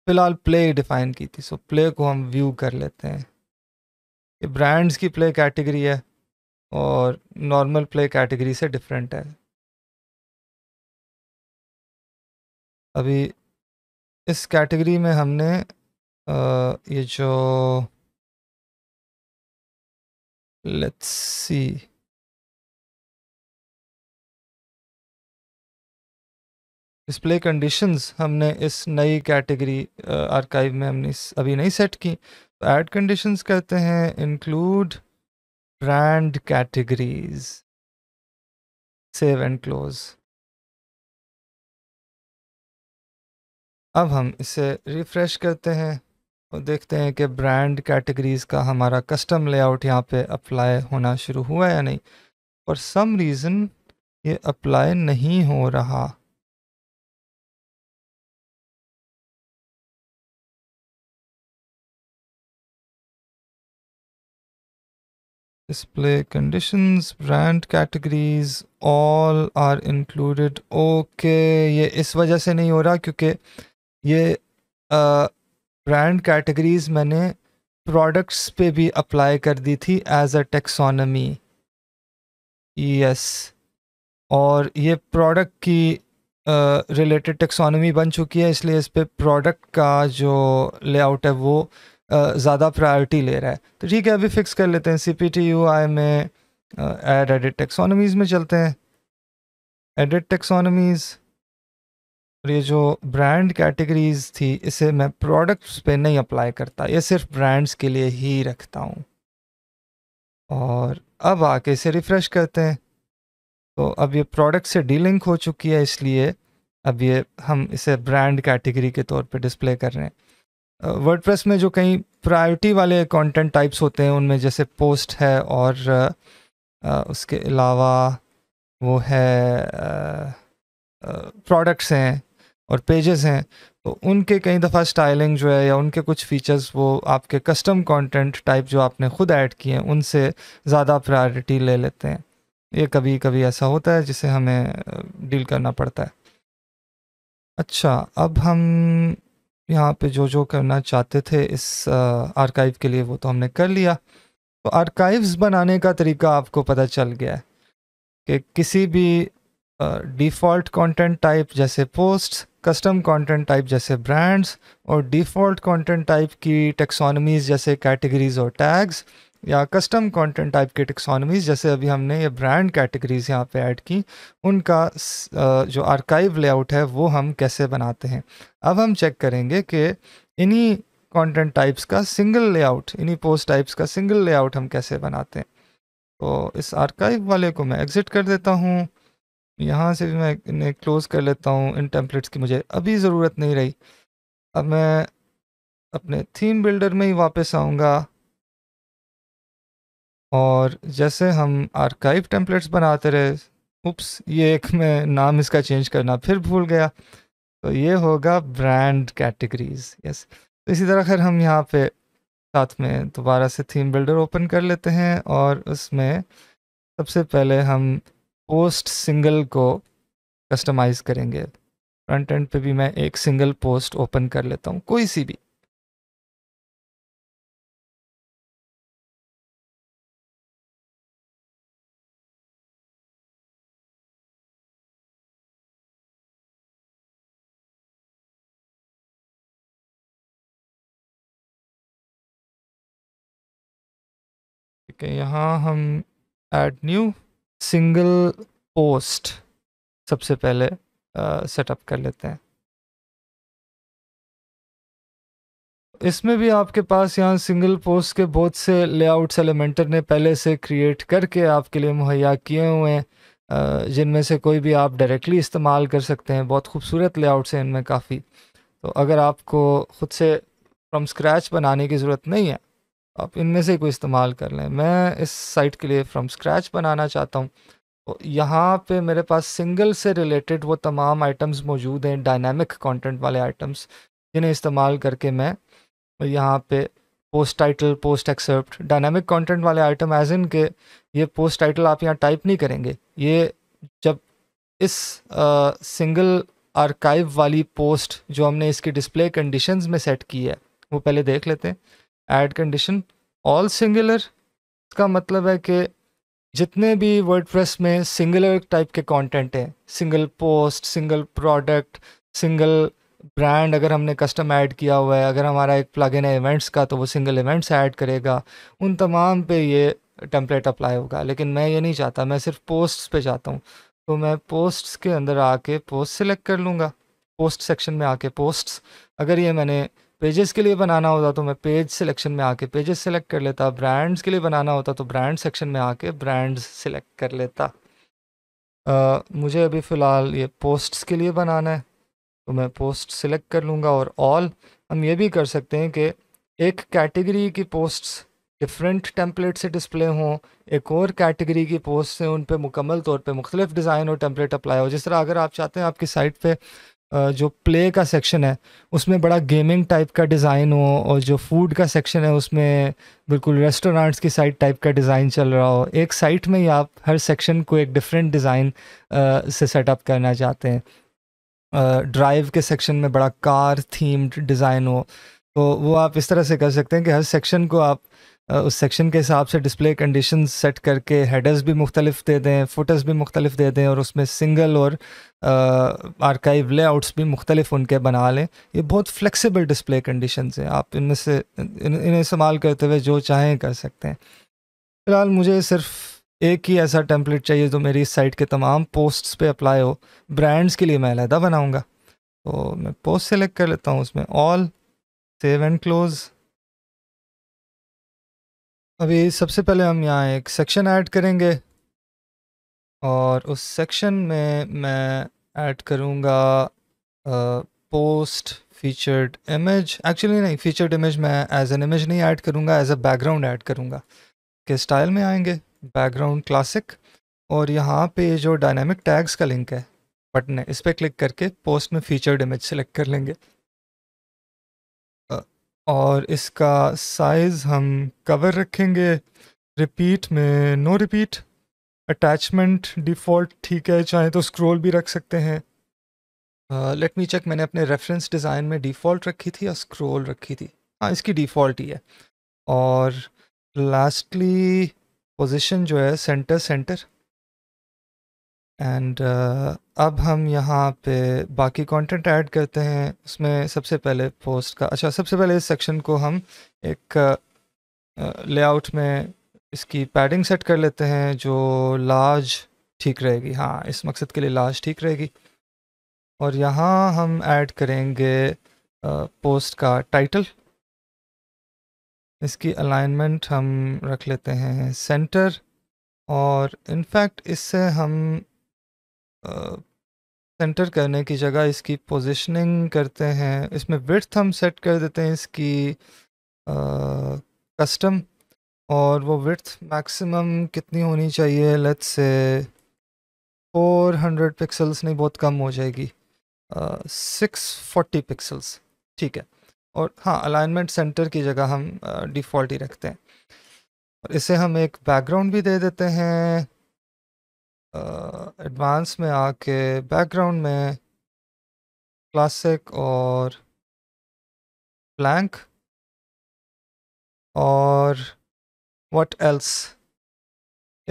फ़िलहाल प्ले डिफ़ाइन की थी सो so प्ले को हम व्यू कर लेते हैं ये ब्रांड्स की प्ले कैटेगरी है और नॉर्मल प्ले कैटेगरी से डिफरेंट है अभी इस कैटेगरी में हमने आ, ये जो लेट्स सी डिस्प्ले कंडीशंस हमने इस नई कैटेगरी आर्काइव uh, में हमने अभी नहीं सेट की तो ऐड कंडीशंस कहते हैं include brand categories save and close अब हम इसे रिफ्रेश करते हैं और देखते हैं कि ब्रांड कैटेगरीज का हमारा कस्टम लेआउट यहाँ पे अप्लाई होना शुरू हुआ या नहीं और सम रीज़न ये अप्लाई नहीं हो रहा display conditions brand categories all are included okay ये इस वजह से नहीं हो रहा क्योंकि ये ब्रांड कैटेगरीज मैंने प्रोडक्ट्स पे भी अप्लाई कर दी थी एज अ टेक्सोनमी यस और ये प्रोडक्ट की रिलेटेड uh, टेक्सोनमी बन चुकी है इसलिए इस पर प्रोडक्ट का जो लेआउट है वो ज़्यादा प्रायोरिटी ले रहा है तो ठीक है अभी फिक्स कर लेते हैं C P T U I में एड एडिट टेक्सोनमीज में चलते हैं एडिट टेक्सोनमीज और ये जो ब्रांड कैटेगरीज थी इसे मैं प्रोडक्ट्स पे नहीं अप्लाई करता ये सिर्फ ब्रांड्स के लिए ही रखता हूँ और अब आके इसे रिफ़्रेश करते हैं तो अब ये प्रोडक्ट से डीलिंक हो चुकी है इसलिए अब ये हम इसे ब्रांड कैटेगरी के तौर पे डिस्प्ले कर रहे हैं वर्ड uh, में जो कई प्रायोरिटी वाले कंटेंट टाइप्स होते हैं उनमें जैसे पोस्ट है और uh, उसके अलावा वो है प्रोडक्ट्स हैं और पेजेस हैं तो उनके कई दफ़ा स्टाइलिंग जो है या उनके कुछ फीचर्स वो आपके कस्टम कंटेंट टाइप जो आपने खुद ऐड किए हैं उनसे ज़्यादा प्रायोरिटी ले लेते हैं ये कभी कभी ऐसा होता है जिसे हमें डील करना पड़ता है अच्छा अब हम यहाँ पे जो जो करना चाहते थे इस आर्काइव के लिए वो तो हमने कर लिया तो आर्काइव्स बनाने का तरीका आपको पता चल गया है कि किसी भी डिफ़ॉल्ट कंटेंट टाइप जैसे पोस्ट कस्टम कंटेंट टाइप जैसे ब्रांड्स और डिफ़ॉल्ट कंटेंट टाइप की टेक्सोनमीज जैसे कैटेगरीज और टैग्स या कस्टम कंटेंट टाइप के टेक्सोनमीज जैसे अभी हमने ये ब्रांड कैटेगरीज यहाँ पे ऐड की उनका जो आर्काइव लेआउट है वो हम कैसे बनाते हैं अब हम चेक करेंगे कि इन्हीं कंटेंट टाइप्स का सिंगल लेआउट इन्हीं पोस्ट टाइप्स का सिंगल लेआउट हम कैसे बनाते हैं तो इस आर्काइव वाले को मैं एग्ज़िट कर देता हूँ यहाँ से भी मैं इन्हें क्लोज़ कर लेता हूँ इन टेम्पलेट्स की मुझे अभी ज़रूरत नहीं रही अब मैं अपने थीम बिल्डर में ही वापस आऊँगा और जैसे हम आर्काइव टेम्पलेट्स बनाते रहे उप्स ये एक में नाम इसका चेंज करना फिर भूल गया तो ये होगा ब्रांड कैटेगरीज यस तो इसी तरह खैर हम यहाँ पे साथ में दोबारा से थीम बिल्डर ओपन कर लेते हैं और उसमें सबसे पहले हम पोस्ट सिंगल को कस्टमाइज़ करेंगे फ्रंट एंड पे भी मैं एक सिंगल पोस्ट ओपन कर लेता हूँ कोई सी भी ठीक है यहाँ हम ऐड न्यू सिंगल पोस्ट सबसे पहले सेटअप कर लेते हैं इसमें भी आपके पास यहाँ सिंगल पोस्ट के बहुत से लेआउट्स एलिमेंटर ने पहले से क्रिएट करके आपके लिए मुहैया किए हुए हैं जिनमें से कोई भी आप डायरेक्टली इस्तेमाल कर सकते हैं बहुत खूबसूरत लेआउट्स हैं इनमें काफ़ी तो अगर आपको ख़ुद से फ्रॉम स्क्रैच बनाने की ज़रूरत नहीं है आप इनमें से कोई इस्तेमाल कर लें मैं इस साइट के लिए फ्रॉम स्क्रैच बनाना चाहता हूँ यहाँ पे मेरे पास सिंगल से रिलेटेड वो तमाम आइटम्स मौजूद हैं डायनामिक कंटेंट वाले आइटम्स जिन्हें इस्तेमाल करके मैं यहाँ पे post title post excerpt dynamic content वाले आइटम एज इन के ये पोस्ट टाइटल आप यहाँ टाइप नहीं करेंगे ये जब इस सिंगल आर्काइव वाली पोस्ट जो हमने इसकी डिस्प्ले कंडीशन में सेट की है वो पहले देख लेते हैं ऐड कंडीशन ऑल सिंगुलर इसका मतलब है कि जितने भी वर्डप्रेस में सिंगुलर टाइप के कंटेंट हैं single post single product single brand अगर हमने कस्टम ऐड किया हुआ है अगर हमारा एक प्लगइन है इवेंट्स का तो वो सिंगल इवेंट्स ऐड करेगा उन तमाम पे ये टेम्पलेट अप्लाई होगा लेकिन मैं ये नहीं चाहता मैं सिर्फ पोस्ट्स पे चाहता हूँ तो मैं पोस्ट्स के अंदर आके पोस्ट सेलेक्ट कर लूँगा पोस्ट सेक्शन में आके पोस्ट्स अगर ये मैंने पेजेस के लिए बनाना होता तो मैं पेज सिलेक्शन में आके पेजेस सेलेक्ट कर लेता ब्रांड्स के लिए बनाना होता तो ब्रांड सेक्शन में आके ब्रांड्स सेलेक्ट कर लेता uh, मुझे अभी फ़िलहाल ये पोस्ट्स के लिए बनाना है तो मैं पोस्ट सिलेक्ट कर लूँगा और ऑल हम ये भी कर सकते हैं कि एक कैटेगरी की पोस्ट्स डिफरेंट टेम्पलेट से डिस्प्ले हों एक और कैटेगरी की पोस्ट से उन पर मुकम्मल तौर पर मुख्तलिफ डिज़ाइन और टेम्पलेट अप्लाई हो जिस तरह अगर आप चाहते हैं आपकी साइट पर जो प्ले का सेक्शन है उसमें बड़ा गेमिंग टाइप का डिज़ाइन हो और जो फूड का सेक्शन है उसमें बिल्कुल रेस्टोरेंट्स की साइड टाइप का डिज़ाइन चल रहा हो एक साइट में ही आप हर सेक्शन को एक डिफरेंट डिज़ाइन से सेटअप करना चाहते हैं ड्राइव के सेक्शन में बड़ा कार थीम्ड डिज़ाइन हो तो वो आप इस तरह से कर सकते हैं कि हर सेक्शन को आप उस सेक्शन के हिसाब से डिस्प्ले कंडीशन सेट करके हेडर्स भी मुख्तलिफ दे दें फोटोज भी मुख्तलिफ दे दें और उसमें सिंगल और आर्काइव लेआउट्स भी मुख्तलिफ उनके बना लें ये बहुत फ्लेक्सिबल डिस्प्ले कंडीशन हैं आप इनमें से इन्हें इस्तेमाल करते हुए जो चाहें कर सकते हैं फ़िलहाल मुझे सिर्फ एक ही ऐसा टेम्पलेट चाहिए जो मेरी साइट के तमाम पोस्ट्स पे अप्लाई हो ब्रांड्स के लिए मैं अलहदा बनाऊँगा तो मैं पोस्ट सेलेक्ट कर लेता हूँ उसमें ऑल सेव एंड क्लोज़ अभी सबसे पहले हम यहाँ एक सेक्शन ऐड करेंगे और उस सेक्शन में मैं ऐड करूँगा पोस्ट फीचर्ड इमेज एक्चुअली नहीं फीचर्ड इमेज मैं एज एन इमेज नहीं ऐड करूँगा एज अ बैकग्राउंड ऐड करूँगा के स्टाइल में आएंगे बैकग्राउंड क्लासिक और यहाँ पे जो डायनामिक टैग्स का लिंक है बटन है इस पर क्लिक करके पोस्ट में फीचर्ड इमेज सेलेक्ट कर लेंगे और इसका साइज़ हम कवर रखेंगे रिपीट में नो रिपीट अटैचमेंट डिफ़ॉल्ट ठीक है चाहे तो स्क्रॉल भी रख सकते हैं लेट मी चेक मैंने अपने रेफरेंस डिज़ाइन में डिफ़ॉल्ट रखी थी और स्क्रॉल रखी थी हाँ इसकी डिफ़ॉल्ट ही है और लास्टली पोजीशन जो है सेंटर सेंटर एंड uh, अब हम यहाँ पे बाकी कंटेंट ऐड करते हैं उसमें सबसे पहले पोस्ट का अच्छा सबसे पहले इस सेक्शन को हम एक लेआउट uh, uh में इसकी पैडिंग सेट कर लेते हैं जो लार्ज ठीक रहेगी हाँ इस मकसद के लिए लार्ज ठीक रहेगी और यहाँ हम ऐड करेंगे पोस्ट uh, का टाइटल इसकी अलाइनमेंट हम रख लेते हैं सेंटर और इनफैक्ट इससे हम सेंटर करने की जगह इसकी पोजिशनिंग करते हैं इसमें विर्थ हम सेट कर देते हैं इसकी कस्टम और वो विर्थ मैक्सिमम कितनी होनी चाहिए लेट से 400 पिक्सल्स नहीं बहुत कम हो जाएगी सिक्स फोर्टी पिक्सल्स ठीक है और हाँ अलाइनमेंट सेंटर की जगह हम डिफ़ॉल्ट ही रखते हैं और इसे हम एक बैकग्राउंड भी दे देते हैं एडवांस में आके बैकग्राउंड में क्लासिक और ब्लैंक और व्हाट एल्स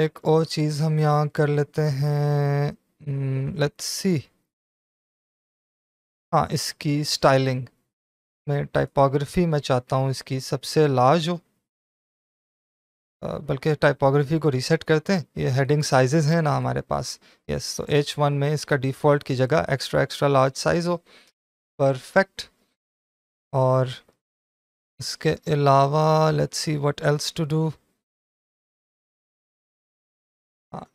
एक और चीज़ हम यहाँ कर लेते हैं लेट्स हम्म, सी हाँ इसकी स्टाइलिंग मैं टाइपोग्राफी में चाहता हूँ इसकी सबसे लार्ज हो बल्कि टाइपोग्राफी को रीसेट करते हैं ये हेडिंग साइजेस हैं ना हमारे पास यस तो एच वन में इसका डिफ़ॉल्ट की जगह एक्स्ट्रा एक्स्ट्रा लार्ज साइज़ हो परफेक्ट और इसके अलावा let's see what else to do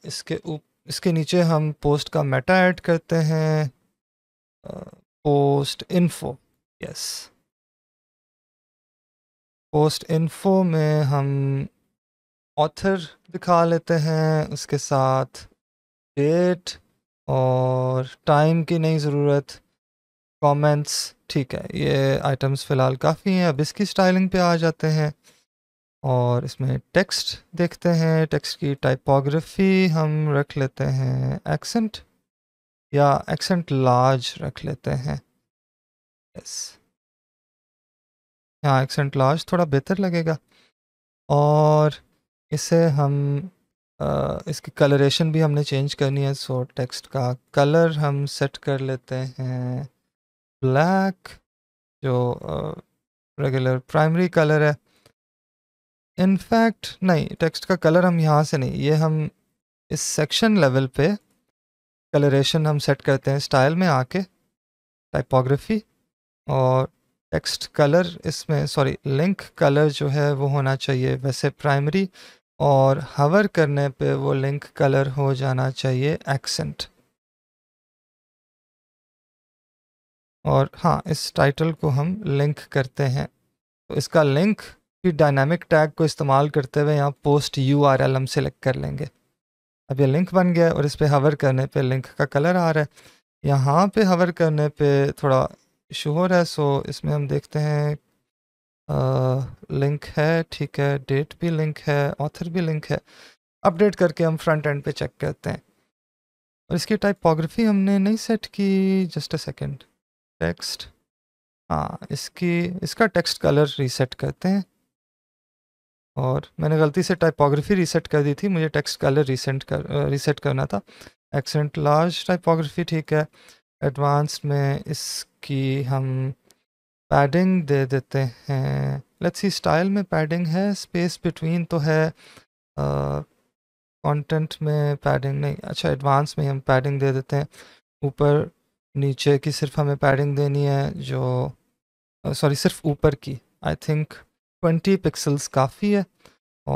इसके उप, इसके नीचे हम पोस्ट का मेटा ऐड करते हैं post info yes post info में हम ऑथर दिखा लेते हैं उसके साथ डेट और टाइम की नहीं ज़रूरत कमेंट्स ठीक है ये आइटम्स फ़िलहाल काफ़ी हैं अब इसकी स्टाइलिंग पे आ जाते हैं और इसमें टेक्स्ट देखते हैं टेक्स्ट की टाइपोग्राफी हम रख लेते हैं एक्सेंट या एक्सेंट लार्ज रख लेते हैं यस हाँ एक्सेंट लार्ज थोड़ा बेहतर लगेगा और इसे हम आ, इसकी कलरेशन भी हमने चेंज करनी है सो टेक्स्ट का कलर हम सेट कर लेते हैं ब्लैक जो रेगुलर प्राइमरी कलर है इनफैक्ट नहीं टेक्स्ट का कलर हम यहाँ से नहीं ये हम इस सेक्शन लेवल पे कलरेशन हम सेट करते हैं स्टाइल में आके टाइपोग्राफी और टेक्स्ट कलर इसमें सॉरी लिंक कलर जो है वो होना चाहिए वैसे प्राइमरी और हवर करने पे वो लिंक कलर हो जाना चाहिए एक्सेंट और हाँ इस टाइटल को हम लिंक करते हैं तो इसका लिंक भी डायनामिक टैग को इस्तेमाल करते हुए यहाँ पोस्ट यू आर एल हम सेलेक्ट कर लेंगे अब ये लिंक बन गया और इस पर हवर करने पे लिंक का कलर आ रहा है यहाँ पे हवर करने पे थोड़ा शोर है सो इसमें हम देखते हैं लिंक है ठीक है डेट भी लिंक है ऑथर भी लिंक है अपडेट करके हम फ्रंट एंड पे चेक करते हैं और इसकी टाइपोग्राफी हमने नहीं सेट की जस्ट अ सेकंड टेक्स्ट हाँ इसकी इसका टेक्स्ट कलर रीसेट करते हैं और मैंने गलती से टाइपोग्राफी रीसेट कर दी थी मुझे टेक्स्ट कलर रीसेंट कर रीसेट करना था एक्सेंट लार्ज टाइपोग्राफी ठीक है एडवांस में इसकी हम पैडिंग दे देते हैं लेट्स सी स्टाइल में पैडिंग है स्पेस बिटवीन तो है कंटेंट में पैडिंग नहीं अच्छा एडवांस में हम पैडिंग दे देते हैं ऊपर नीचे की सिर्फ हमें पैडिंग देनी है जो सॉरी सिर्फ ऊपर की आई थिंक ट्वेंटी पिक्सल्स काफ़ी है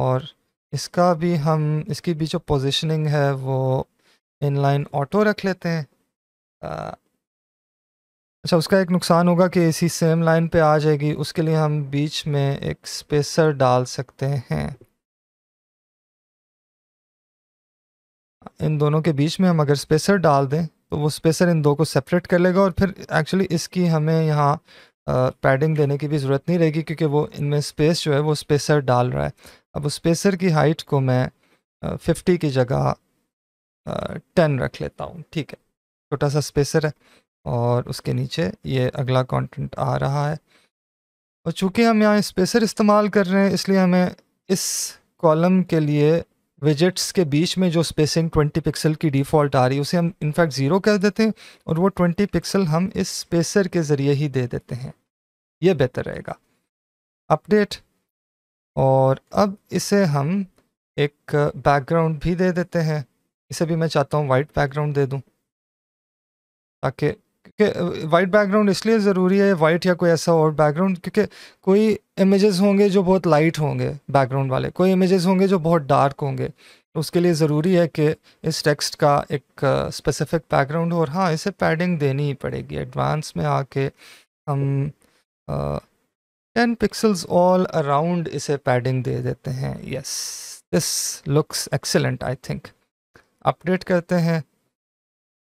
और इसका भी हम इसकी भी जो पोजिशनिंग है वो इनलाइन ऑटो रख लेते हैं अच्छा उसका एक नुकसान होगा कि इसी सेम लाइन पे आ जाएगी उसके लिए हम बीच में एक स्पेसर डाल सकते हैं इन दोनों के बीच में हम अगर स्पेसर डाल दें तो वो स्पेसर इन दो को सेपरेट कर लेगा और फिर एक्चुअली इसकी हमें यहाँ पैडिंग देने की भी ज़रूरत नहीं रहेगी क्योंकि वो इनमें स्पेस जो है वो स्पेसर डाल रहा है अब उस स्पेसर की हाइट को मैं फिफ्टी की जगह टेन रख लेता हूँ ठीक है छोटा सा स्पेसर है और उसके नीचे ये अगला कंटेंट आ रहा है और चूँकि हम यहाँ स्पेसर इस्तेमाल कर रहे हैं इसलिए हमें इस कॉलम के लिए विजेट्स के बीच में जो स्पेसिंग 20 पिक्सल की डिफ़ॉल्ट आ रही है उसे हम इनफैक्ट ज़ीरो कर देते हैं और वो 20 पिक्सल हम इस स्पेसर के ज़रिए ही दे देते हैं ये बेहतर रहेगा अपडेट और अब इसे हम एक बैकग्राउंड भी दे देते हैं इसे भी मैं चाहता हूँ वाइट बैकग्राउंड दे दूँ ताकि कि वाइट बैकग्राउंड इसलिए ज़रूरी है वाइट या कोई ऐसा और बैकग्राउंड क्योंकि कोई इमेजेस होंगे जो बहुत लाइट होंगे बैकग्राउंड वाले कोई इमेजेस होंगे जो बहुत डार्क होंगे उसके लिए ज़रूरी है कि इस टेक्स्ट का एक स्पेसिफिक बैकग्राउंड हो और हाँ इसे पैडिंग देनी ही पड़ेगी एडवांस में आके हम टेन पिक्सल्स ऑल अराउंड इसे पैडिंग दे देते हैं yes this looks excellent I think update करते हैं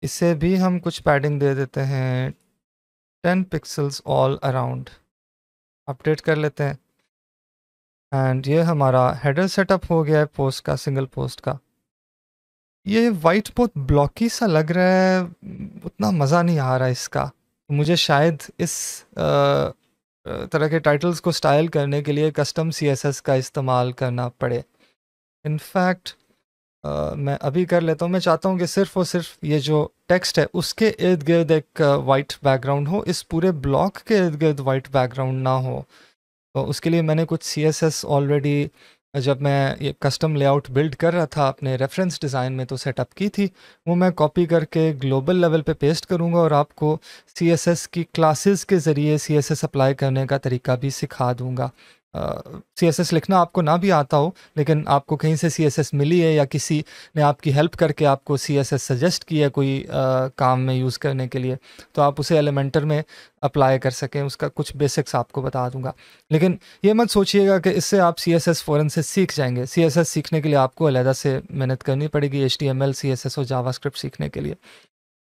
इसे भी हम कुछ पैडिंग दे देते हैं ten pixels all around update कर लेते हैं एंड ये हमारा हेडर सेटअप हो गया है पोस्ट का सिंगल पोस्ट का ये वाइट बहुत ब्लॉकी सा लग रहा है उतना मज़ा नहीं आ रहा इसका मुझे शायद इस तरह के टाइटल्स को स्टाइल करने के लिए कस्टम सी का इस्तेमाल करना पड़े इनफैक्ट मैं अभी कर लेता हूँ मैं चाहता हूँ कि सिर्फ और सिर्फ ये जो टेक्स्ट है उसके इर्द गिर्द एक वाइट बैकग्राउंड हो इस पूरे ब्लॉक के इर्द गिर्द वाइट बैकग्राउंड ना हो तो उसके लिए मैंने कुछ सी एस एस ऑलरेडी जब मैं ये कस्टम लेआउट बिल्ड कर रहा था अपने रेफरेंस डिज़ाइन में तो सेटअप की थी वो मैं कॉपी करके ग्लोबल लेवल पे पेस्ट करूँगा और आपको सी एस एस की क्लासेस के ज़रिए सी एस एस अप्लाई करने का तरीका भी सिखा दूँगा सी एस एस लिखना आपको ना भी आता हो लेकिन आपको कहीं से सी एस एस मिली है या किसी ने आपकी हेल्प करके आपको सी एस एस सजेस्ट किया कोई uh, काम में यूज़ करने के लिए तो आप उसे एलिमेंटर में अप्लाई कर सकें उसका कुछ बेसिक्स आपको बता दूंगा लेकिन ये मत सोचिएगा कि इससे आप सी एस एस फ़ौरन से सीख जाएंगे सी एस एस सीखने के लिए आपको अलहदा से मेहनत करनी पड़ेगी H T M L C S S और जावा स्क्रिप्ट सीखने के लिए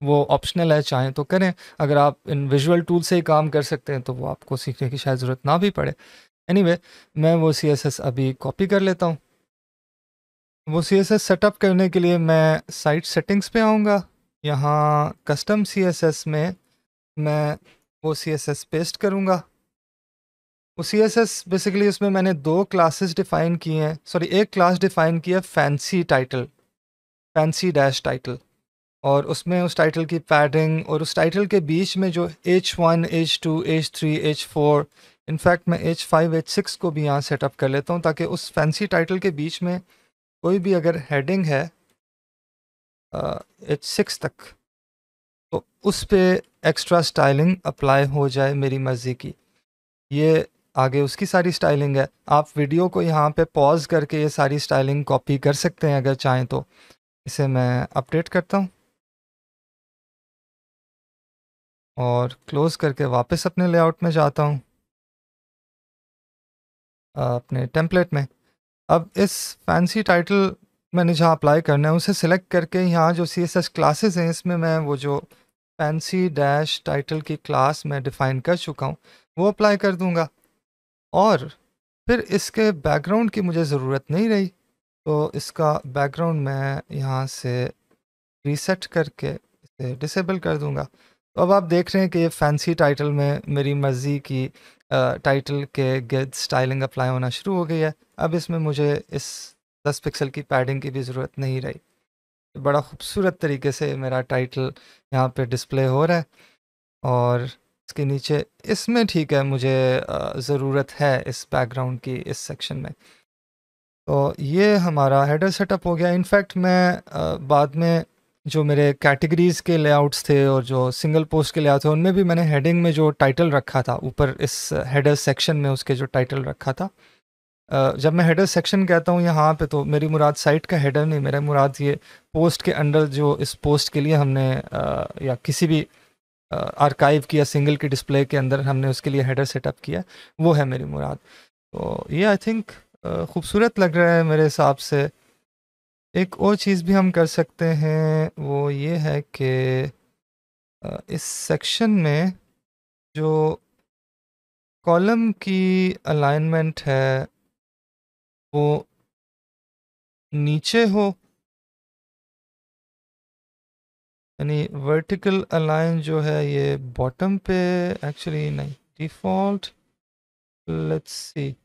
वो ऑप्शनल है चाहें तो करें अगर आप इन विजुअल टूल से ही काम कर सकते हैं तो वो आपको सीखने की शायद ज़रूरत ना भी पड़े एनीवे anyway, मैं वो सी अभी कॉपी कर लेता हूँ वो सी सेटअप करने के लिए मैं साइट सेटिंग्स पे आऊँगा यहाँ कस्टम सी में मैं वो सी पेस्ट करूँगा वो सी बेसिकली उसमें मैंने दो क्लासेस डिफ़ाइन किए हैं सॉरी एक क्लास डिफ़ाइन की है fancy title fancy dash title और उसमें उस टाइटल की पैडिंग और उस टाइटल के बीच में जो H one H two H three H four in fact मैं एच फाइव एच सिक्स को भी यहाँ सेटअप कर लेता हूँ ताकि उस फैंसी टाइटल के बीच में कोई भी अगर हेडिंग है एच सिक्स तक तो उस पर एक्स्ट्रा स्टाइलिंग अप्लाई हो जाए मेरी मर्ज़ी की ये आगे उसकी सारी स्टाइलिंग है आप वीडियो को यहाँ पे पॉज करके ये सारी स्टाइलिंग कॉपी कर सकते हैं अगर चाहें तो इसे मैं अपडेट करता हूँ और क्लोज़ करके वापस अपने लेआउट में जाता हूँ अपने टेम्पलेट में अब इस फैंसी टाइटल मैंने जहाँ अप्लाई करना है उसे सिलेक्ट करके यहाँ जो सी एस एस क्लासेज हैं इसमें मैं वो जो फैंसी डैश टाइटल की क्लास मैं डिफ़ाइन कर चुका हूँ वो अप्लाई कर दूँगा और फिर इसके बैकग्राउंड की मुझे ज़रूरत नहीं रही तो इसका बैकग्राउंड मैं यहाँ से रीसेट करके इसे डिसेबल कर दूँगा तो अब आप देख रहे हैं कि ये फैंसी टाइटल में मेरी मर्ज़ी की टाइटल के गिर्द स्टाइलिंग अप्लाई होना शुरू हो गई है अब इसमें मुझे इस दस पिक्सल की पैडिंग की भी ज़रूरत नहीं रही बड़ा खूबसूरत तरीके से मेरा टाइटल यहाँ पे डिस्प्ले हो रहा है और इसके नीचे इसमें ठीक है मुझे ज़रूरत है इस बैकग्राउंड की इस सेक्शन में तो ये हमारा हेडर सेटअप हो गया इनफैक्ट मैं बाद में जो मेरे कैटेगरीज के लेआउट्स थे और जो सिंगल पोस्ट के लेआउट थे उनमें भी मैंने हेडिंग में जो टाइटल रखा था ऊपर इस हेडर सेक्शन में उसके जो टाइटल रखा था जब मैं हेडर सेक्शन कहता हूँ यहाँ पे तो मेरी मुराद साइट का हेडर नहीं मेरा मुराद ये पोस्ट के अंडर जो इस पोस्ट के लिए हमने या किसी भी आर्काइव किया सिंगल के डिस्प्ले के अंदर हमने उसके लिए हेडर सेटअप किया वो है मेरी मुराद तो ये आई थिंक खूबसूरत लग रहा है मेरे हिसाब से एक और चीज़ भी हम कर सकते हैं वो ये है कि इस सेक्शन में जो कॉलम की अलाइनमेंट है वो नीचे हो यानी वर्टिकल अलाइन जो है ये बॉटम पे एक्चुअली नहीं डिफ़ॉल्ट लेट्स सी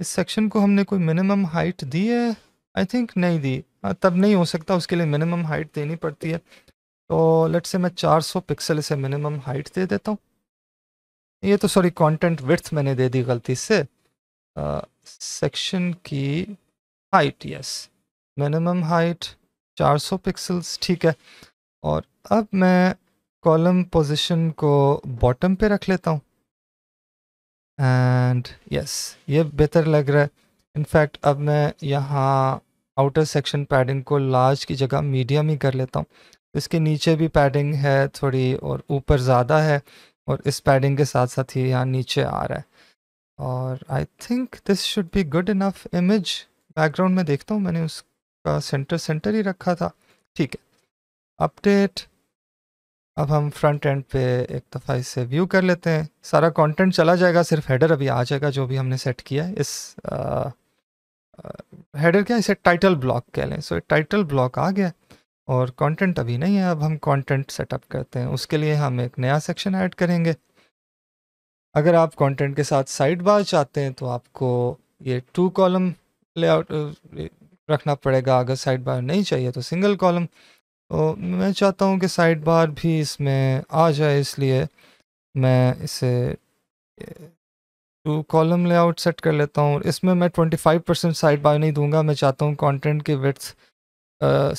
इस सेक्शन को हमने कोई मिनिमम हाइट दी है आई थिंक नहीं दी हाँ, तब नहीं हो सकता उसके लिए मिनिमम हाइट देनी पड़ती है तो लेट से मैं 400 पिक्सल इसे मिनिमम हाइट दे देता हूँ ये तो सॉरी कंटेंट विथ मैंने दे दी गलती से सेक्शन की height yes minimum height 400 pixels ठीक है और अब मैं कॉलम पोजीशन को बॉटम पे रख लेता हूँ एंड यस ये बेहतर लग रहा है इनफैक्ट अब मैं यहाँ आउटर सेक्शन पैडिंग को लार्ज की जगह मीडियम ही कर लेता हूँ इसके नीचे भी पैडिंग है थोड़ी और ऊपर ज़्यादा है और इस पैडिंग के साथ साथ ही यहाँ नीचे आ रहा है और I think this should be good enough image background में देखता हूँ मैंने उसका सेंटर सेंटर ही रखा था ठीक है अपडेट अब हम फ्रंट एंड पे एक दफ़ा इसे व्यू कर लेते हैं सारा कंटेंट चला जाएगा सिर्फ हेडर अभी आ जाएगा जो भी हमने सेट किया है इस आ, हेडर क्या इसे टाइटल ब्लॉक कह लें सो टाइटल ब्लॉक आ गया और कंटेंट अभी नहीं है अब हम कंटेंट सेटअप करते हैं उसके लिए हम एक नया सेक्शन ऐड करेंगे अगर आप कंटेंट के साथ साइड बार चाहते हैं तो आपको ये टू कॉलम लेआउट रखना पड़ेगा अगर साइड बार नहीं चाहिए तो सिंगल कॉलम तो मैं चाहता हूँ कि साइड बार भी इसमें आ जाए इसलिए मैं इसे तो कॉलम लेआउट सेट कर लेता हूँ इसमें मैं 25 परसेंट साइड बार नहीं दूंगा मैं चाहता हूँ कंटेंट की विथ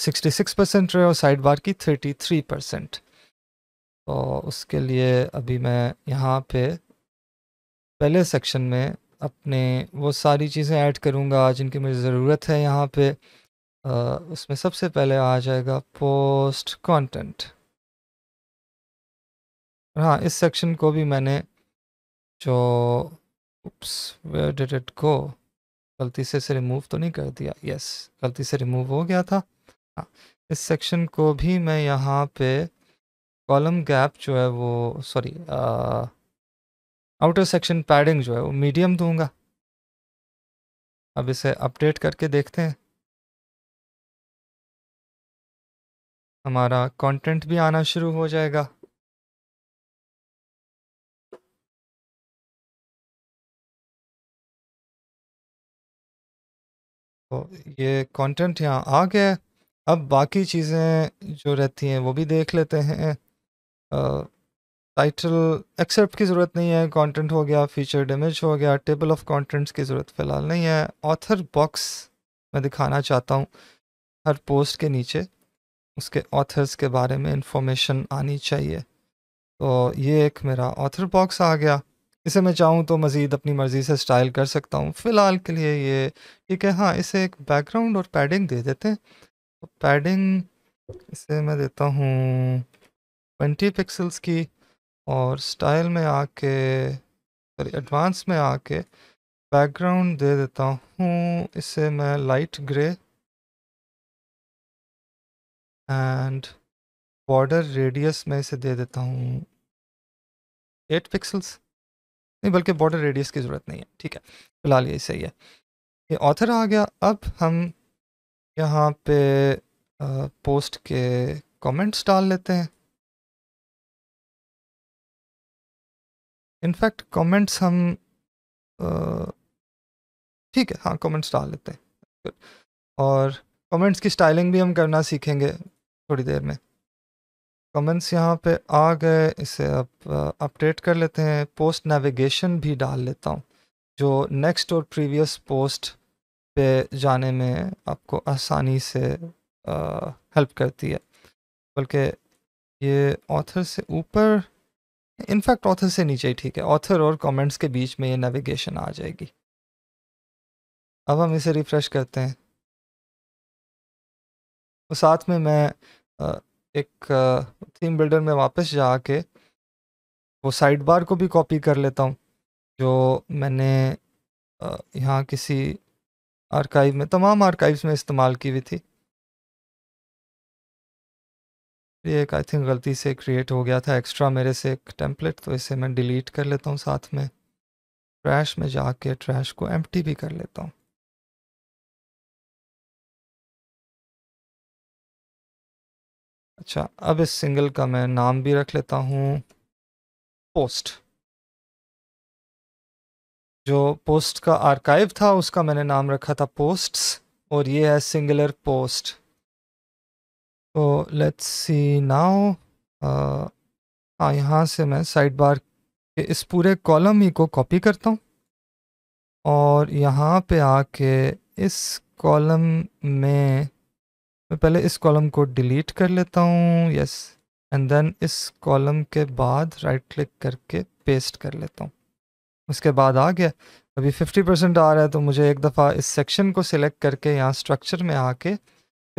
सिक्सटी सिक्स परसेंट रहे और साइड बार की थर्टी थ्री परसेंट तो उसके लिए अभी मैं यहाँ पे पहले सेक्शन में अपने वो सारी चीज़ें ऐड करूँगा जिनकी मुझे ज़रूरत है यहाँ पे आ, उसमें सबसे पहले आ जाएगा पोस्ट कॉन्टेंट हाँ इस सेक्शन को भी मैंने जो oops where did it go गलती से इसे रिमूव तो नहीं कर दिया यस yes, गलती से रिमूव हो गया था हाँ इस सेक्शन को भी मैं यहाँ पे कॉलम गैप जो है वो सॉरी आउटर सेक्शन पैडिंग जो है वो मीडियम दूंगा अब इसे अपडेट करके देखते हैं हमारा कंटेंट भी आना शुरू हो जाएगा तो ये कंटेंट यहाँ आ गया अब बाकी चीज़ें जो रहती हैं वो भी देख लेते हैं टाइटल एक्सेप्ट की ज़रूरत नहीं है कंटेंट हो गया फीचर इमेज हो गया टेबल ऑफ कंटेंट्स की ज़रूरत फ़िलहाल नहीं है ऑथर बॉक्स मैं दिखाना चाहता हूँ हर पोस्ट के नीचे उसके ऑथर्स के बारे में इंफॉर्मेशन आनी चाहिए तो ये एक मेरा ऑथर बॉक्स आ गया इसे मैं चाहूँ तो मज़ीद अपनी मर्ज़ी से स्टाइल कर सकता हूँ फ़िलहाल के लिए ये ठीक है हाँ इसे एक बैकग्राउंड और पैडिंग दे देते हैं तो पैडिंग इसे मैं देता हूँ ट्वेंटी पिक्सल्स की और स्टाइल में आके सॉरी एडवांस में आके बैकग्राउंड दे देता हूँ इसे मैं light grey and border radius में इसे दे देता हूँ एट पिक्सल्स नहीं बल्कि बॉर्डर रेडियस की ज़रूरत नहीं है ठीक है फिलहाल यही सही है ये ऑथर आ गया अब हम यहाँ पे आ, पोस्ट के कमेंट्स डाल लेते हैं इनफैक्ट कमेंट्स हम ठीक है हाँ कमेंट्स डाल लेते हैं और कमेंट्स की स्टाइलिंग भी हम करना सीखेंगे थोड़ी देर में कमेंट्स यहाँ पे आ गए इसे अब अपडेट कर लेते हैं पोस्ट नेविगेशन भी डाल लेता हूँ जो नेक्स्ट और प्रीवियस पोस्ट पे जाने में आपको आसानी से हेल्प करती है बल्कि ये ऑथर से ऊपर इनफैक्ट ऑथर से नीचे ही ठीक है ऑथर और कमेंट्स के बीच में ये नेविगेशन आ जाएगी अब हम इसे रिफ़्रेश करते हैं साथ में मैं एक थीम बिल्डर में वापस जाके वो साइड बार को भी कॉपी कर लेता हूँ जो मैंने यहाँ किसी आर्काइव में तमाम आर्काइव्स में इस्तेमाल की हुई थी ये एक आई थिंक गलती से क्रिएट हो गया था एक्स्ट्रा मेरे से एक टेम्पलेट तो इसे मैं डिलीट कर लेता हूँ साथ में ट्रैश में जाके ट्रैश को एम्प्टी भी कर लेता हूँ अच्छा अब इस सिंगल का मैं नाम भी रख लेता हूँ पोस्ट जो पोस्ट का आर्काइव था उसका मैंने नाम रखा था पोस्ट्स और ये है सिंगुलर पोस्ट तो लेट्स सी नाउ हाँ यहाँ से मैं साइड बार के इस पूरे कॉलम ही को कॉपी करता हूँ और यहाँ पे आके इस कॉलम में मैं पहले इस कॉलम को डिलीट कर लेता हूँ यस एंड देन इस कॉलम के बाद राइट क्लिक करके पेस्ट कर लेता हूँ उसके बाद आ गया अभी 50 परसेंट आ रहा है तो मुझे एक दफ़ा इस सेक्शन को सिलेक्ट करके यहाँ स्ट्रक्चर में आके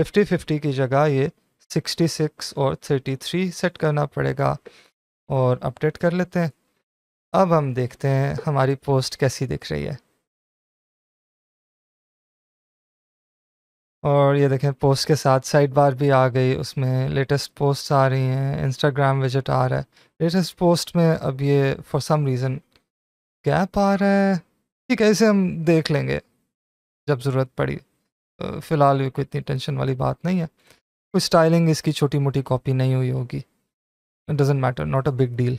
50 50 की जगह ये 66 और 33 सेट करना पड़ेगा और अपडेट कर लेते हैं अब हम देखते हैं हमारी पोस्ट कैसी दिख रही है और ये देखें पोस्ट के साथ साइड बार भी आ गई उसमें लेटेस्ट पोस्ट आ रही हैं इंस्टाग्राम विजिट आ रहा है लेटेस्ट पोस्ट में अब ये फॉर सम रीज़न गैप आ रहा है ठीक कैसे हम देख लेंगे जब ज़रूरत पड़ी फ़िलहाल भी कोई इतनी टेंशन वाली बात नहीं है कोई स्टाइलिंग इसकी छोटी मोटी कॉपी नहीं हुई होगी doesn't matter not a big deal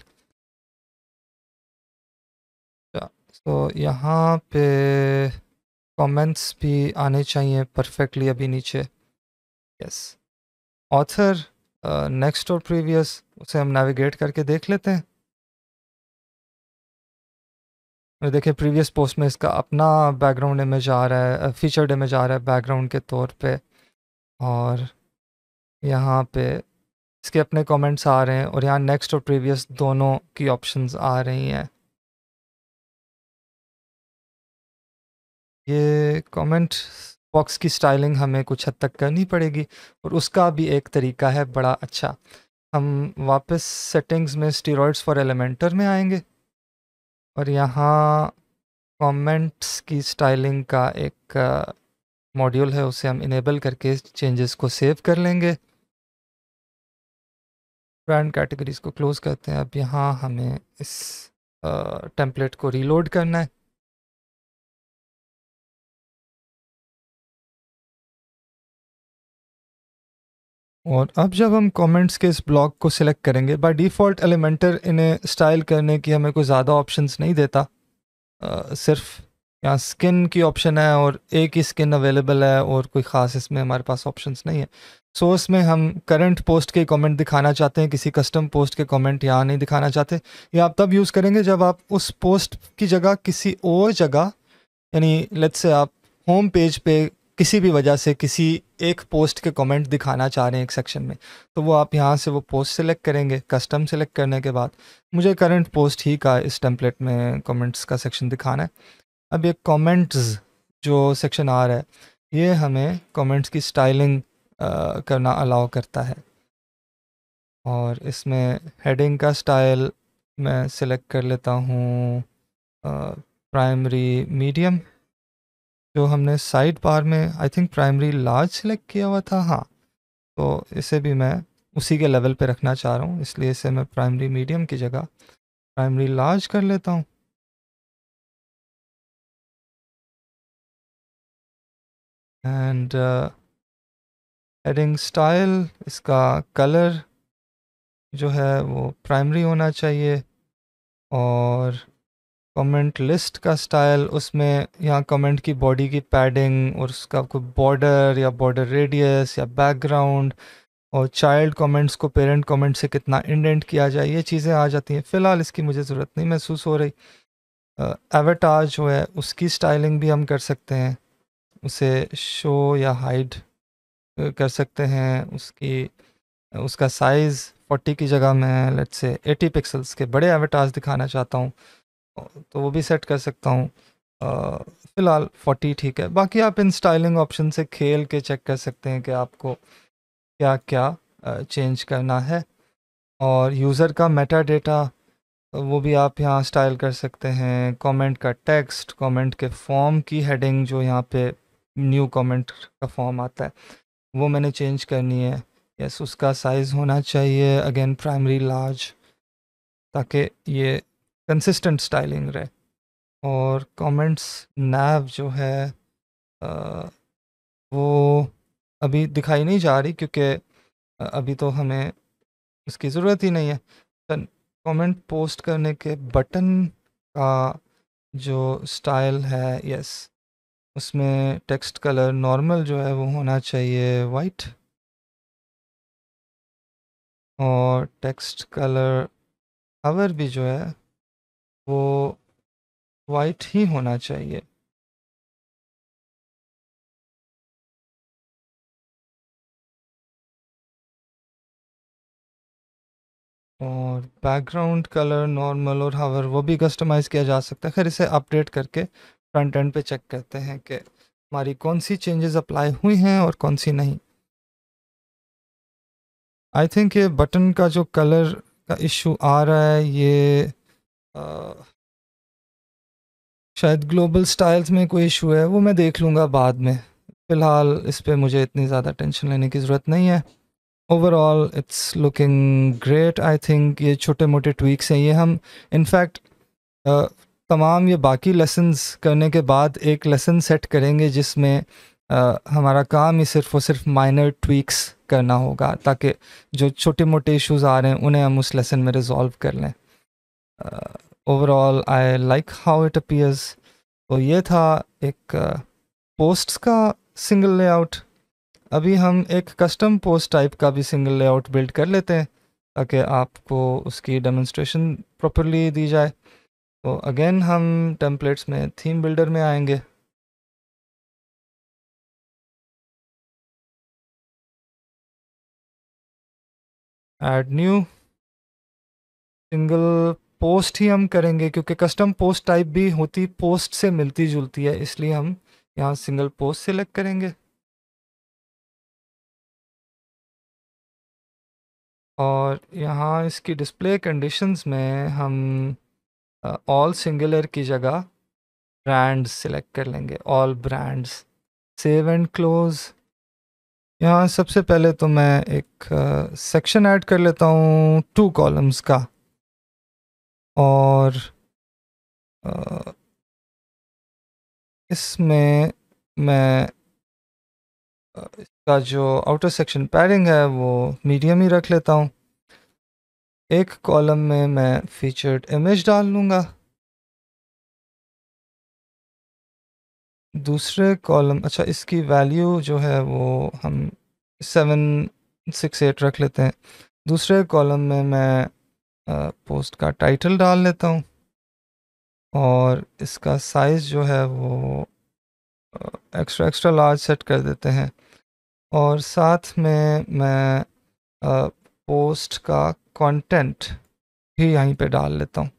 तो यहाँ पे कमेंट्स भी आने चाहिए परफेक्टली अभी नीचे यस ऑथर नेक्स्ट और प्रीवियस उसे हम नेविगेट करके देख लेते हैं देखिए प्रीवियस पोस्ट में इसका अपना बैकग्राउंड इमेज आ रहा है फीचर्ड uh, इमेज आ रहा है बैकग्राउंड के तौर पे और यहाँ पे इसके अपने कमेंट्स आ रहे हैं और यहाँ नेक्स्ट और प्रीवियस दोनों की ऑप्शंस आ रही हैं ये कमेंट बॉक्स की स्टाइलिंग हमें कुछ हद तक करनी पड़ेगी और उसका भी एक तरीका है बड़ा अच्छा हम वापस सेटिंग्स में स्टीरोड्स फॉर एलिमेंटर में आएंगे और यहाँ कमेंट्स की स्टाइलिंग का एक मॉड्यूल uh, है उसे हम इनेबल करके चेंजेस को सेव कर लेंगे ब्रांड कैटेगरीज को क्लोज़ करते हैं अब यहाँ हमें इस टेम्पलेट uh, को रीलोड करना है और अब जब हम कमेंट्स के इस ब्लॉक को सिलेक्ट करेंगे बाय डिफ़ॉल्ट एलिमेंटर इन्हें स्टाइल करने की हमें कोई ज़्यादा ऑप्शंस नहीं देता आ, सिर्फ यहाँ स्किन की ऑप्शन है और एक ही स्किन अवेलेबल है और कोई ख़ास इसमें हमारे पास ऑप्शंस नहीं है सो इसमें हम करंट पोस्ट के कमेंट दिखाना चाहते हैं किसी कस्टम पोस्ट के कॉमेंट यहाँ नहीं दिखाना चाहते या आप तब यूज़ करेंगे जब आप उस पोस्ट की जगह किसी और जगह यानी लेट से आप होम पेज पे किसी भी वजह से किसी एक पोस्ट के कमेंट दिखाना चाह रहे हैं एक सेक्शन में तो वो आप यहाँ से वो पोस्ट सेलेक्ट करेंगे कस्टम सेलेक्ट करने के बाद मुझे करंट पोस्ट ही का इस टेम्पलेट में कमेंट्स का सेक्शन दिखाना है अब ये कमेंट्स जो सेक्शन आ रहा है ये हमें कमेंट्स की स्टाइलिंग करना अलाउ करता है और इसमें हेडिंग का स्टाइल मैं सिलेक्ट कर लेता हूँ प्राइमरी मीडियम जो हमने साइड पार में I think primary large select किया हुआ था हाँ तो इसे भी मैं उसी के लेवल पे रखना चाह रहा हूँ इसलिए इसे मैं प्राइमरी मीडियम की जगह प्राइमरी लार्ज कर लेता हूँ एंड एडिंग स्टाइल इसका कलर जो है वो प्राइमरी होना चाहिए और कमेंट लिस्ट का स्टाइल उसमें यहाँ कमेंट की बॉडी की पैडिंग और उसका कोई बॉर्डर या बॉर्डर रेडियस या बैकग्राउंड और चाइल्ड कमेंट्स को पेरेंट कमेंट से कितना इंडेंट किया जाए ये चीज़ें आ जाती हैं फ़िलहाल इसकी मुझे ज़रूरत नहीं महसूस हो रही एवेटार जो है उसकी स्टाइलिंग भी हम कर सकते हैं उसे शो या हाइड कर सकते हैं उसकी उसका साइज़ 40 की जगह मैं लेट्स से 80 पिक्सल्स के बड़े एवेटार्स दिखाना चाहता हूँ तो वो भी सेट कर सकता हूँ फ़िलहाल फोर्टी ठीक है बाकी आप इन स्टाइलिंग ऑप्शन से खेल के चेक कर सकते हैं कि आपको क्या क्या चेंज करना है और यूज़र का मेटा डेटा वो भी आप यहाँ स्टाइल कर सकते हैं कमेंट का टेक्स्ट कमेंट के फॉर्म की हेडिंग जो यहाँ पे न्यू कमेंट का फॉर्म आता है वो मैंने चेंज करनी है यस उसका साइज़ होना चाहिए अगेन प्राइमरी लार्ज ताकि ये कंसिस्टेंट स्टाइलिंग रहे और कमेंट्स नैव जो है आ, वो अभी दिखाई नहीं जा रही क्योंकि अभी तो हमें उसकी ज़रूरत ही नहीं है कमेंट पोस्ट करने के बटन का जो स्टाइल है यस उसमें टेक्स्ट कलर नॉर्मल जो है वो होना चाहिए वाइट और टेक्स्ट कलर हवर भी जो है वो वाइट ही होना चाहिए और बैकग्राउंड कलर नॉर्मल और हावर वो भी कस्टमाइज़ किया जा सकता है खैर इसे अपडेट करके फ्रंट एंड पे चेक करते हैं कि हमारी कौन सी चेंजेस अप्लाई हुई हैं और कौन सी नहीं आई थिंक ये बटन का जो कलर का इशू आ रहा है ये शायद ग्लोबल स्टाइल्स में कोई इशू है वो मैं देख लूँगा बाद में फ़िलहाल इस पर मुझे इतनी ज़्यादा टेंशन लेने की ज़रूरत नहीं है overall it's looking great I think ये छोटे मोटे ट्वीक्स हैं ये हम इनफैक्ट तमाम ये बाकी लेसन्स करने के बाद एक लेसन सेट करेंगे जिसमें हमारा काम ही सिर्फ और सिर्फ माइनर ट्वीक्स करना होगा ताकि जो छोटे मोटे इश्यूज आ रहे हैं उन्हें हम उस लेसन में रिजॉल्व कर लें overall I like how it appears तो ये था एक पोस्ट्स uh, का सिंगल लेआउट अभी हम एक कस्टम पोस्ट टाइप का भी सिंगल लेआउट बिल्ड कर लेते हैं ताकि आपको उसकी डेमोन्स्ट्रेशन प्रॉपरली दी जाए तो अगेन हम टेम्पलेट्स में थीम बिल्डर में आएंगे एड न्यू सिंगल पोस्ट ही हम करेंगे क्योंकि कस्टम पोस्ट टाइप भी होती पोस्ट से मिलती जुलती है इसलिए हम यहाँ सिंगल पोस्ट सिलेक्ट करेंगे और यहाँ इसकी डिस्प्ले कंडीशंस में हम ऑल सिंगुलर की जगह ब्रांड्स सिलेक्ट कर लेंगे all brands save and close यहाँ सबसे पहले तो मैं एक सेक्शन ऐड कर लेता हूँ टू कॉलम्स का और इसमें मैं इसका जो आउटर सेक्शन पैडिंग है वो मीडियम ही रख लेता हूँ एक कॉलम में मैं फीचर्ड इमेज डाल लूँगा दूसरे कॉलम अच्छा इसकी वैल्यू जो है वो हम सेवन सिक्स एट रख लेते हैं दूसरे कॉलम में मैं पोस्ट का टाइटल डाल लेता हूँ और इसका साइज़ जो है वो एक्स्ट्रा एक्स्ट्रा लार्ज सेट कर देते हैं और साथ में मैं पोस्ट का कंटेंट भी यहीं पे डाल लेता हूँ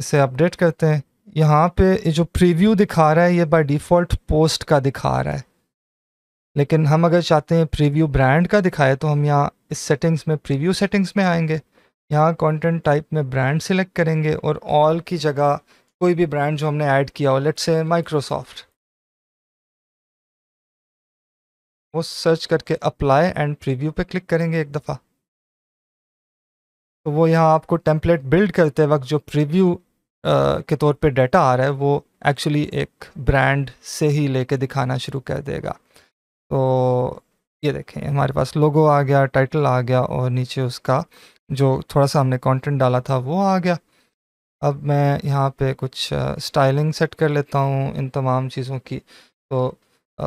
इसे अपडेट करते हैं यहाँ पे ये जो प्रीव्यू दिखा रहा है ये बाय डिफ़ॉल्ट पोस्ट का दिखा रहा है लेकिन हम अगर चाहते हैं प्रीव्यू ब्रांड का दिखाए तो हम यहाँ इस सेटिंग्स में प्रीव्यू सेटिंग्स में आएंगे यहाँ कंटेंट टाइप में ब्रांड सिलेक्ट करेंगे और ऑल की जगह कोई भी ब्रांड जो हमने ऐड किया हो लेट्स से माइक्रोसॉफ्ट वो सर्च करके अप्लाई एंड प्रीव्यू पे क्लिक करेंगे एक दफ़ा तो वो यहाँ आपको टेम्पलेट बिल्ड करते वक्त जो प्रीव्यू के तौर पे डाटा आ रहा है वो एक्चुअली एक ब्रांड से ही लेके दिखाना शुरू कर देगा तो ये देखें हमारे पास लोगो आ गया टाइटल आ गया और नीचे उसका जो थोड़ा सा हमने कंटेंट डाला था वो आ गया अब मैं यहाँ पे कुछ स्टाइलिंग सेट कर लेता हूँ इन तमाम चीज़ों की तो आ,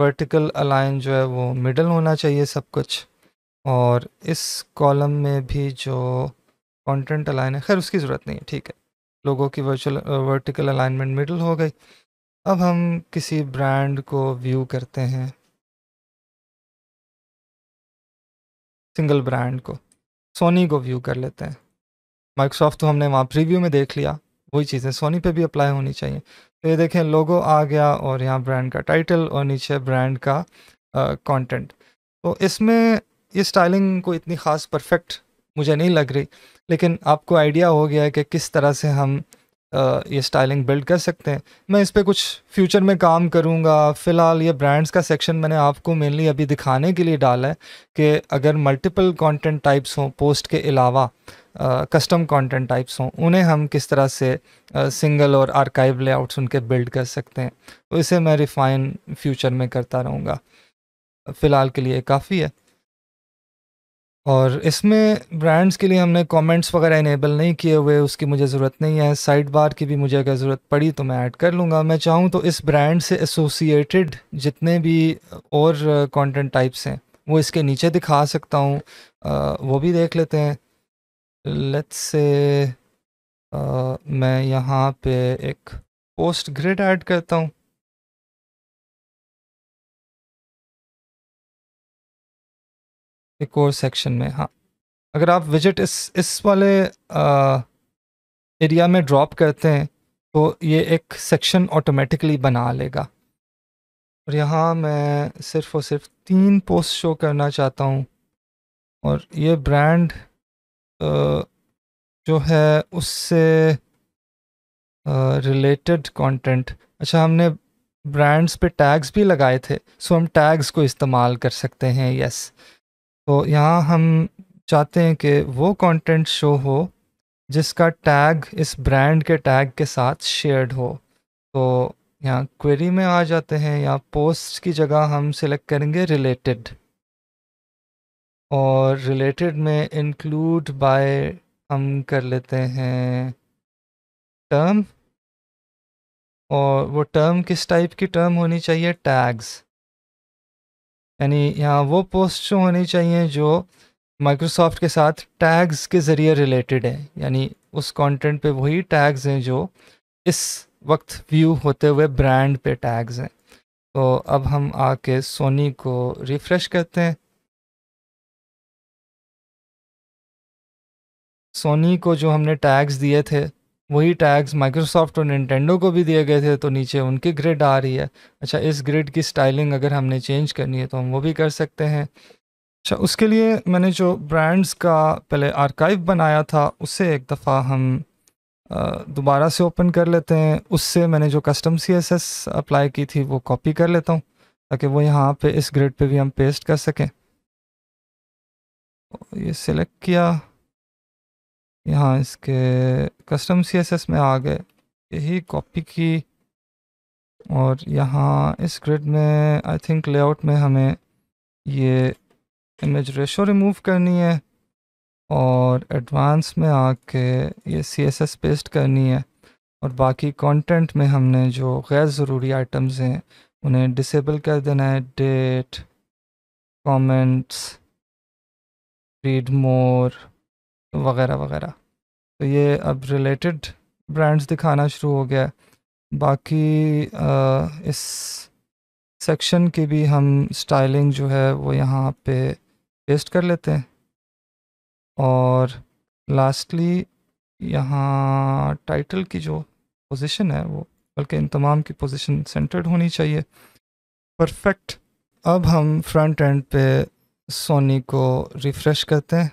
वर्टिकल अलाइन जो है वो मिडल होना चाहिए सब कुछ और इस कॉलम में भी जो कंटेंट अलाइन है खैर उसकी ज़रूरत नहीं है ठीक है लोगों की वर्चुअल वर्टिकल अलाइनमेंट मिडल हो गई अब हम किसी ब्रांड को व्यू करते हैं सिंगल ब्रांड को सोनी को व्यू कर लेते हैं माइक्रोसॉफ्ट तो हमने वहाँ प्रीव्यू में देख लिया वही चीज़ें सोनी पे भी अप्लाई होनी चाहिए तो ये देखें लोगो आ गया और यहाँ ब्रांड का टाइटल और नीचे ब्रांड का कंटेंट तो इसमें ये स्टाइलिंग को इतनी ख़ास परफेक्ट मुझे नहीं लग रही लेकिन आपको आइडिया हो गया है कि किस तरह से हम ये स्टाइलिंग बिल्ड कर सकते हैं मैं इस पर कुछ फ्यूचर में काम करूँगा फ़िलहाल ये ब्रांड्स का सेक्शन मैंने आपको मेनली अभी दिखाने के लिए डाला है कि अगर मल्टीपल कंटेंट टाइप्स हों पोस्ट के अलावा कस्टम कंटेंट टाइप्स हों उन्हें हम किस तरह से सिंगल और आर्काइव लेआउट्स उनके बिल्ड कर सकते हैं तो इसे मैं रिफ़ाइन फ्यूचर में करता रहूँगा फ़िलहाल के लिए काफ़ी है और इसमें ब्रांड्स के लिए हमने कमेंट्स वगैरह इनेबल नहीं किए हुए उसकी मुझे ज़रूरत नहीं है साइड बार की भी मुझे अगर ज़रूरत पड़ी तो मैं ऐड कर लूँगा मैं चाहूँ तो इस ब्रांड से एसोसिएटेड जितने भी और कंटेंट टाइप्स हैं वो इसके नीचे दिखा सकता हूँ वो भी देख लेते हैं लेट्स से मैं यहाँ पे एक पोस्ट ग्रिड ऐड करता हूँ एक और सेक्शन में हाँ अगर आप विजिट इस इस वाले एरिया में ड्रॉप करते हैं तो ये एक सेक्शन ऑटोमेटिकली बना लेगा और यहाँ मैं सिर्फ और सिर्फ तीन पोस्ट शो करना चाहता हूँ और ये ब्रांड जो है उससे रिलेटेड कंटेंट अच्छा हमने ब्रांड्स पे टैग्स भी लगाए थे सो हम टैग्स को इस्तेमाल कर सकते हैं यस yes. तो यहाँ हम चाहते हैं कि वो कंटेंट शो हो जिसका टैग इस ब्रांड के टैग के साथ शेयर्ड हो तो यहाँ क्वेरी में आ जाते हैं यहाँ पोस्ट की जगह हम सिलेक्ट करेंगे रिलेटेड और रिलेटेड में इंक्लूड बाय हम कर लेते हैं टर्म और वो टर्म किस टाइप की टर्म होनी चाहिए टैग्स यानी यहाँ वो पोस्ट शो होनी चाहिए जो माइक्रोसॉफ्ट के साथ टैग्स के ज़रिए रिलेटेड है यानी उस कंटेंट पे वही टैग्स हैं जो इस वक्त व्यू होते हुए ब्रांड पे टैग्स हैं तो अब हम आके सोनी को रिफ़्रेश करते हैं सोनी को जो हमने टैग्स दिए थे वही टैग्स माइक्रोसॉफ्ट और निन्टेंडो को भी दिए गए थे तो नीचे उनकी ग्रिड आ रही है अच्छा इस ग्रिड की स्टाइलिंग अगर हमने चेंज करनी है तो हम वो भी कर सकते हैं अच्छा उसके लिए मैंने जो ब्रांड्स का पहले आर्काइव बनाया था उसे एक दफ़ा हम दोबारा से ओपन कर लेते हैं उससे मैंने जो custom C S S apply की थी वो कॉपी कर लेता हूँ ताकि वो यहाँ पे इस ग्रिड पे भी हम पेस्ट कर सकें ये सिलेक्ट किया यहाँ इसके कस्टम सीएसएस में आ गए यही कॉपी की और यहाँ इस ग्रिड में आई थिंक लेआउट में हमें ये इमेज रेशो रिमूव करनी है और एडवांस में आके ये सी एस एस पेस्ट करनी है और बाकी कंटेंट में हमने जो गैर ज़रूरी आइटम्स हैं उन्हें डिसेबल कर देना है डेट कमेंट्स रीड मोर वगैरह वगैरह तो ये अब रिलेटेड ब्रांड्स दिखाना शुरू हो गया है बाकी आ, इस सेक्शन की भी हम स्टाइलिंग जो है वो यहाँ पे पेस्ट कर लेते हैं और लास्टली यहाँ टाइटल की जो पोजीशन है वो बल्कि इन तमाम की पोजीशन सेंटर्ड होनी चाहिए परफेक्ट अब हम फ्रंट एंड पे सोनी को रिफ़्रेश करते हैं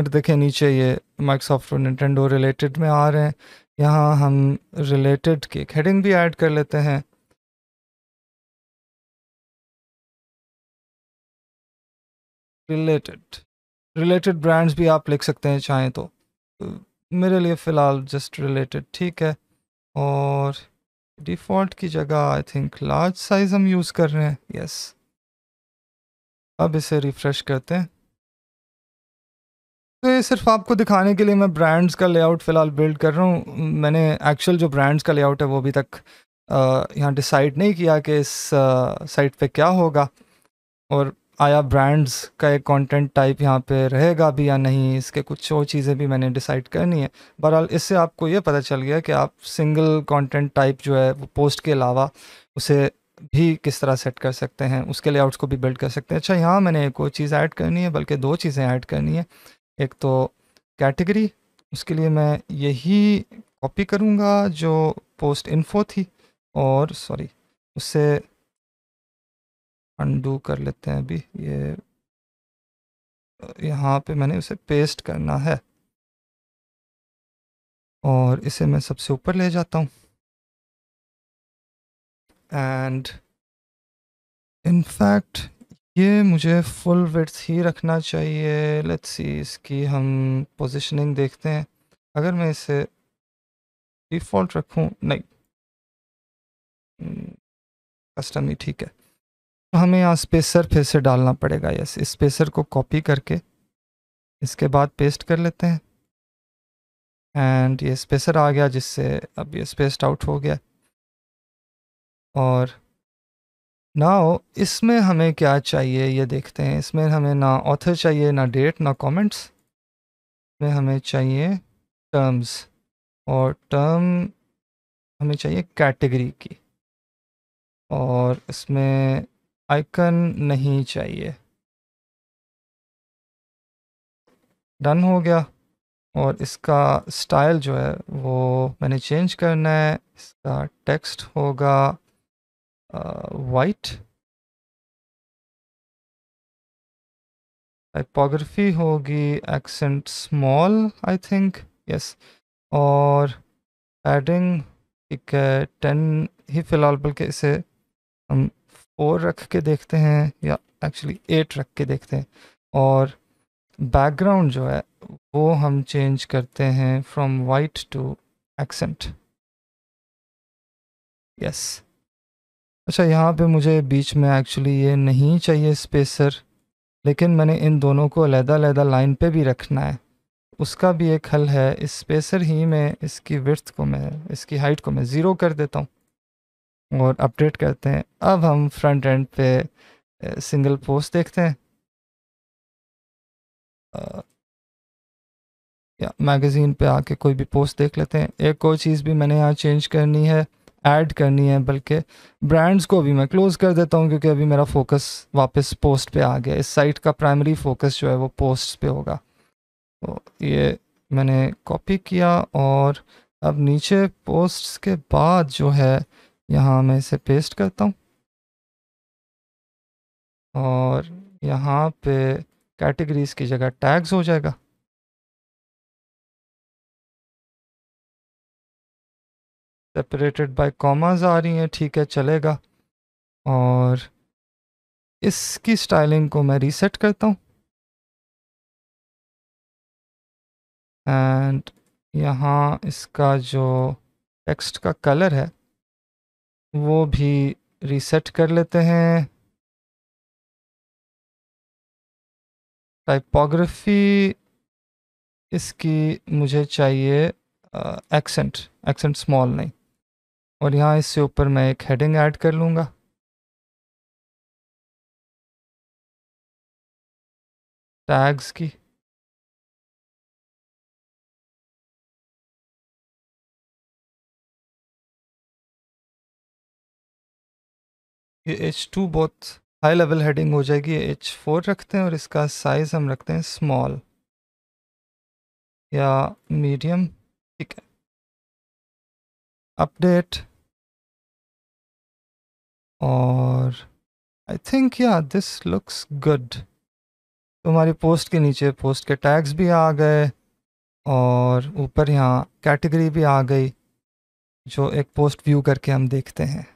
और देखें नीचे ये माइक्रोसॉफ्ट और निटेंडो रिलेटेड में आ रहे हैं यहाँ हम रिलेटेड की एक हेडिंग भी ऐड कर लेते हैं रिलेटेड रिलेटेड ब्रांड्स भी आप लिख सकते हैं चाहें तो, तो मेरे लिए फ़िलहाल जस्ट रिलेटेड ठीक है और डिफ़ॉल्ट की जगह आई थिंक लार्ज साइज़ हम यूज़ कर रहे हैं यस अब इसे रिफ़्रेश करते हैं तो ये सिर्फ आपको दिखाने के लिए मैं ब्रांड्स का लेआउट फ़िलहाल बिल्ड कर रहा हूँ मैंने एक्चुअल जो ब्रांड्स का लेआउट है वो अभी तक यहाँ डिसाइड नहीं किया कि इस साइट पे क्या होगा और आया ब्रांड्स का एक कंटेंट टाइप यहाँ पे रहेगा भी या नहीं इसके कुछ और चीज़ें भी मैंने डिसाइड करनी है बहरहाल इससे आपको ये पता चल गया कि आप सिंगल कॉन्टेंट टाइप जो है वो पोस्ट के अलावा उसे भी किस तरह सेट कर सकते हैं उसके लेआउट्स को भी बिल्ड कर सकते हैं अच्छा यहाँ मैंने एक और चीज़ ऐड करनी है बल्कि दो चीज़ें ऐड करनी है एक तो कैटेगरी उसके लिए मैं यही कॉपी करूँगा जो पोस्ट इन्फो थी और सॉरी उसे अंडू कर लेते हैं अभी ये यहाँ पे मैंने उसे पेस्ट करना है और इसे मैं सबसे ऊपर ले जाता हूँ एंड इनफैक्ट ये मुझे फुल विड्थ ही रखना चाहिए लेट्स सी इसकी हम पोजीशनिंग देखते हैं अगर मैं इसे डिफ़ॉल्ट रखूं नहीं कस्टम hmm, ही ठीक है तो हमें यहाँ स्पेसर फिर से डालना पड़ेगा यस स्पेसर को कॉपी करके इसके बाद पेस्ट कर लेते हैं एंड ये स्पेसर आ गया जिससे अब ये स्पेस्ड आउट हो गया और नाउ इसमें हमें क्या चाहिए ये देखते हैं इसमें हमें ना ऑथर चाहिए ना डेट ना कमेंट्स में हमें चाहिए टर्म्स और टर्म हमें चाहिए कैटेगरी की और इसमें आइकन नहीं चाहिए डन हो गया और इसका स्टाइल जो है वो मैंने चेंज करना है इसका टेक्स्ट होगा uh, white टाइपोग्राफी होगी accent small I think yes और पैडिंग ठीक है टेन ही फ़िलहाल बल्कि इसे हम फोर रख के देखते हैं या एक्चुअली एट रख के देखते हैं और बैकग्राउंड जो है वो हम चेंज करते हैं from white to accent yes अच्छा यहाँ पे मुझे बीच में एक्चुअली ये नहीं चाहिए स्पेसर लेकिन मैंने इन दोनों को अलहदा अलहदा लाइन पे भी रखना है उसका भी एक हल है इस स्पेसर ही में इसकी विर्थ को मैं इसकी हाइट को मैं ज़ीरो कर देता हूँ और अपडेट करते हैं अब हम फ्रंट एंड पे सिंगल पोस्ट देखते हैं आ, या मैगज़ीन पे आके कोई भी पोस्ट देख लेते हैं एक और चीज़ भी मैंने यहाँ चेंज करनी है ऐड करनी है बल्कि ब्रांड्स को भी मैं क्लोज़ कर देता हूँ क्योंकि अभी मेरा फोकस वापस पोस्ट पे आ गया इस साइट का प्राइमरी फोकस जो है वो पोस्ट पे होगा तो ये मैंने कॉपी किया और अब नीचे पोस्ट्स के बाद जो है यहाँ मैं इसे पेस्ट करता हूँ और यहाँ पे कैटेगरीज़ की जगह टैग्स हो जाएगा सेपरेटेड बाय कॉमाज आ रही हैं ठीक है चलेगा और इसकी स्टाइलिंग को मैं रीसेट करता हूँ एंड यहाँ इसका जो टेक्स्ट का कलर है वो भी रीसेट कर लेते हैं टाइपोग्राफी इसकी मुझे चाहिए एक्सेंट एक्सेंट स्मॉल नहीं और यहाँ इससे ऊपर मैं एक हेडिंग ऐड कर लूँगा टैग्स की ये एच टू बहुत हाई लेवल हेडिंग हो जाएगी एच फोर रखते हैं और इसका साइज़ हम रखते हैं स्मॉल या मीडियम ठीक है अपडेट और आई थिंक या दिस लुक्स गुड तुम्हारी हमारी पोस्ट के नीचे पोस्ट के टैग्स भी आ गए और ऊपर यहाँ कैटेगरी भी आ गई जो एक पोस्ट व्यू करके हम देखते हैं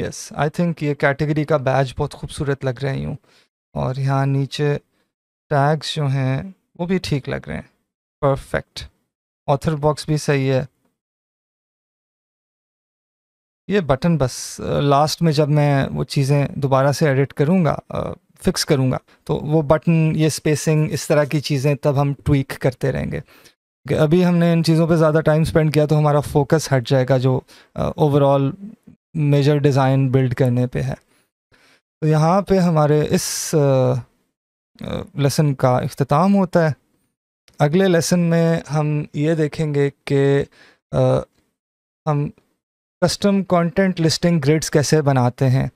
यस आई थिंक ये कैटेगरी का बैज बहुत खूबसूरत लग रहे हूँ और यहाँ नीचे टैग्स जो हैं वो भी ठीक लग रहे हैं परफेक्ट ऑथर बॉक्स भी सही है ये बटन बस लास्ट में जब मैं वो चीज़ें दोबारा से एडिट करूँगा फिक्स करूँगा तो वो बटन ये स्पेसिंग इस तरह की चीज़ें तब हम ट्वीक करते रहेंगे अभी हमने इन चीज़ों पे ज़्यादा टाइम स्पेंड किया तो हमारा फोकस हट जाएगा जो ओवरऑल मेजर डिज़ाइन बिल्ड करने पे है तो यहाँ पे हमारे इस लेसन का अख्ताम होता है अगले लेसन में हम ये देखेंगे कि हम कस्टम कंटेंट लिस्टिंग ग्रिड्स कैसे बनाते हैं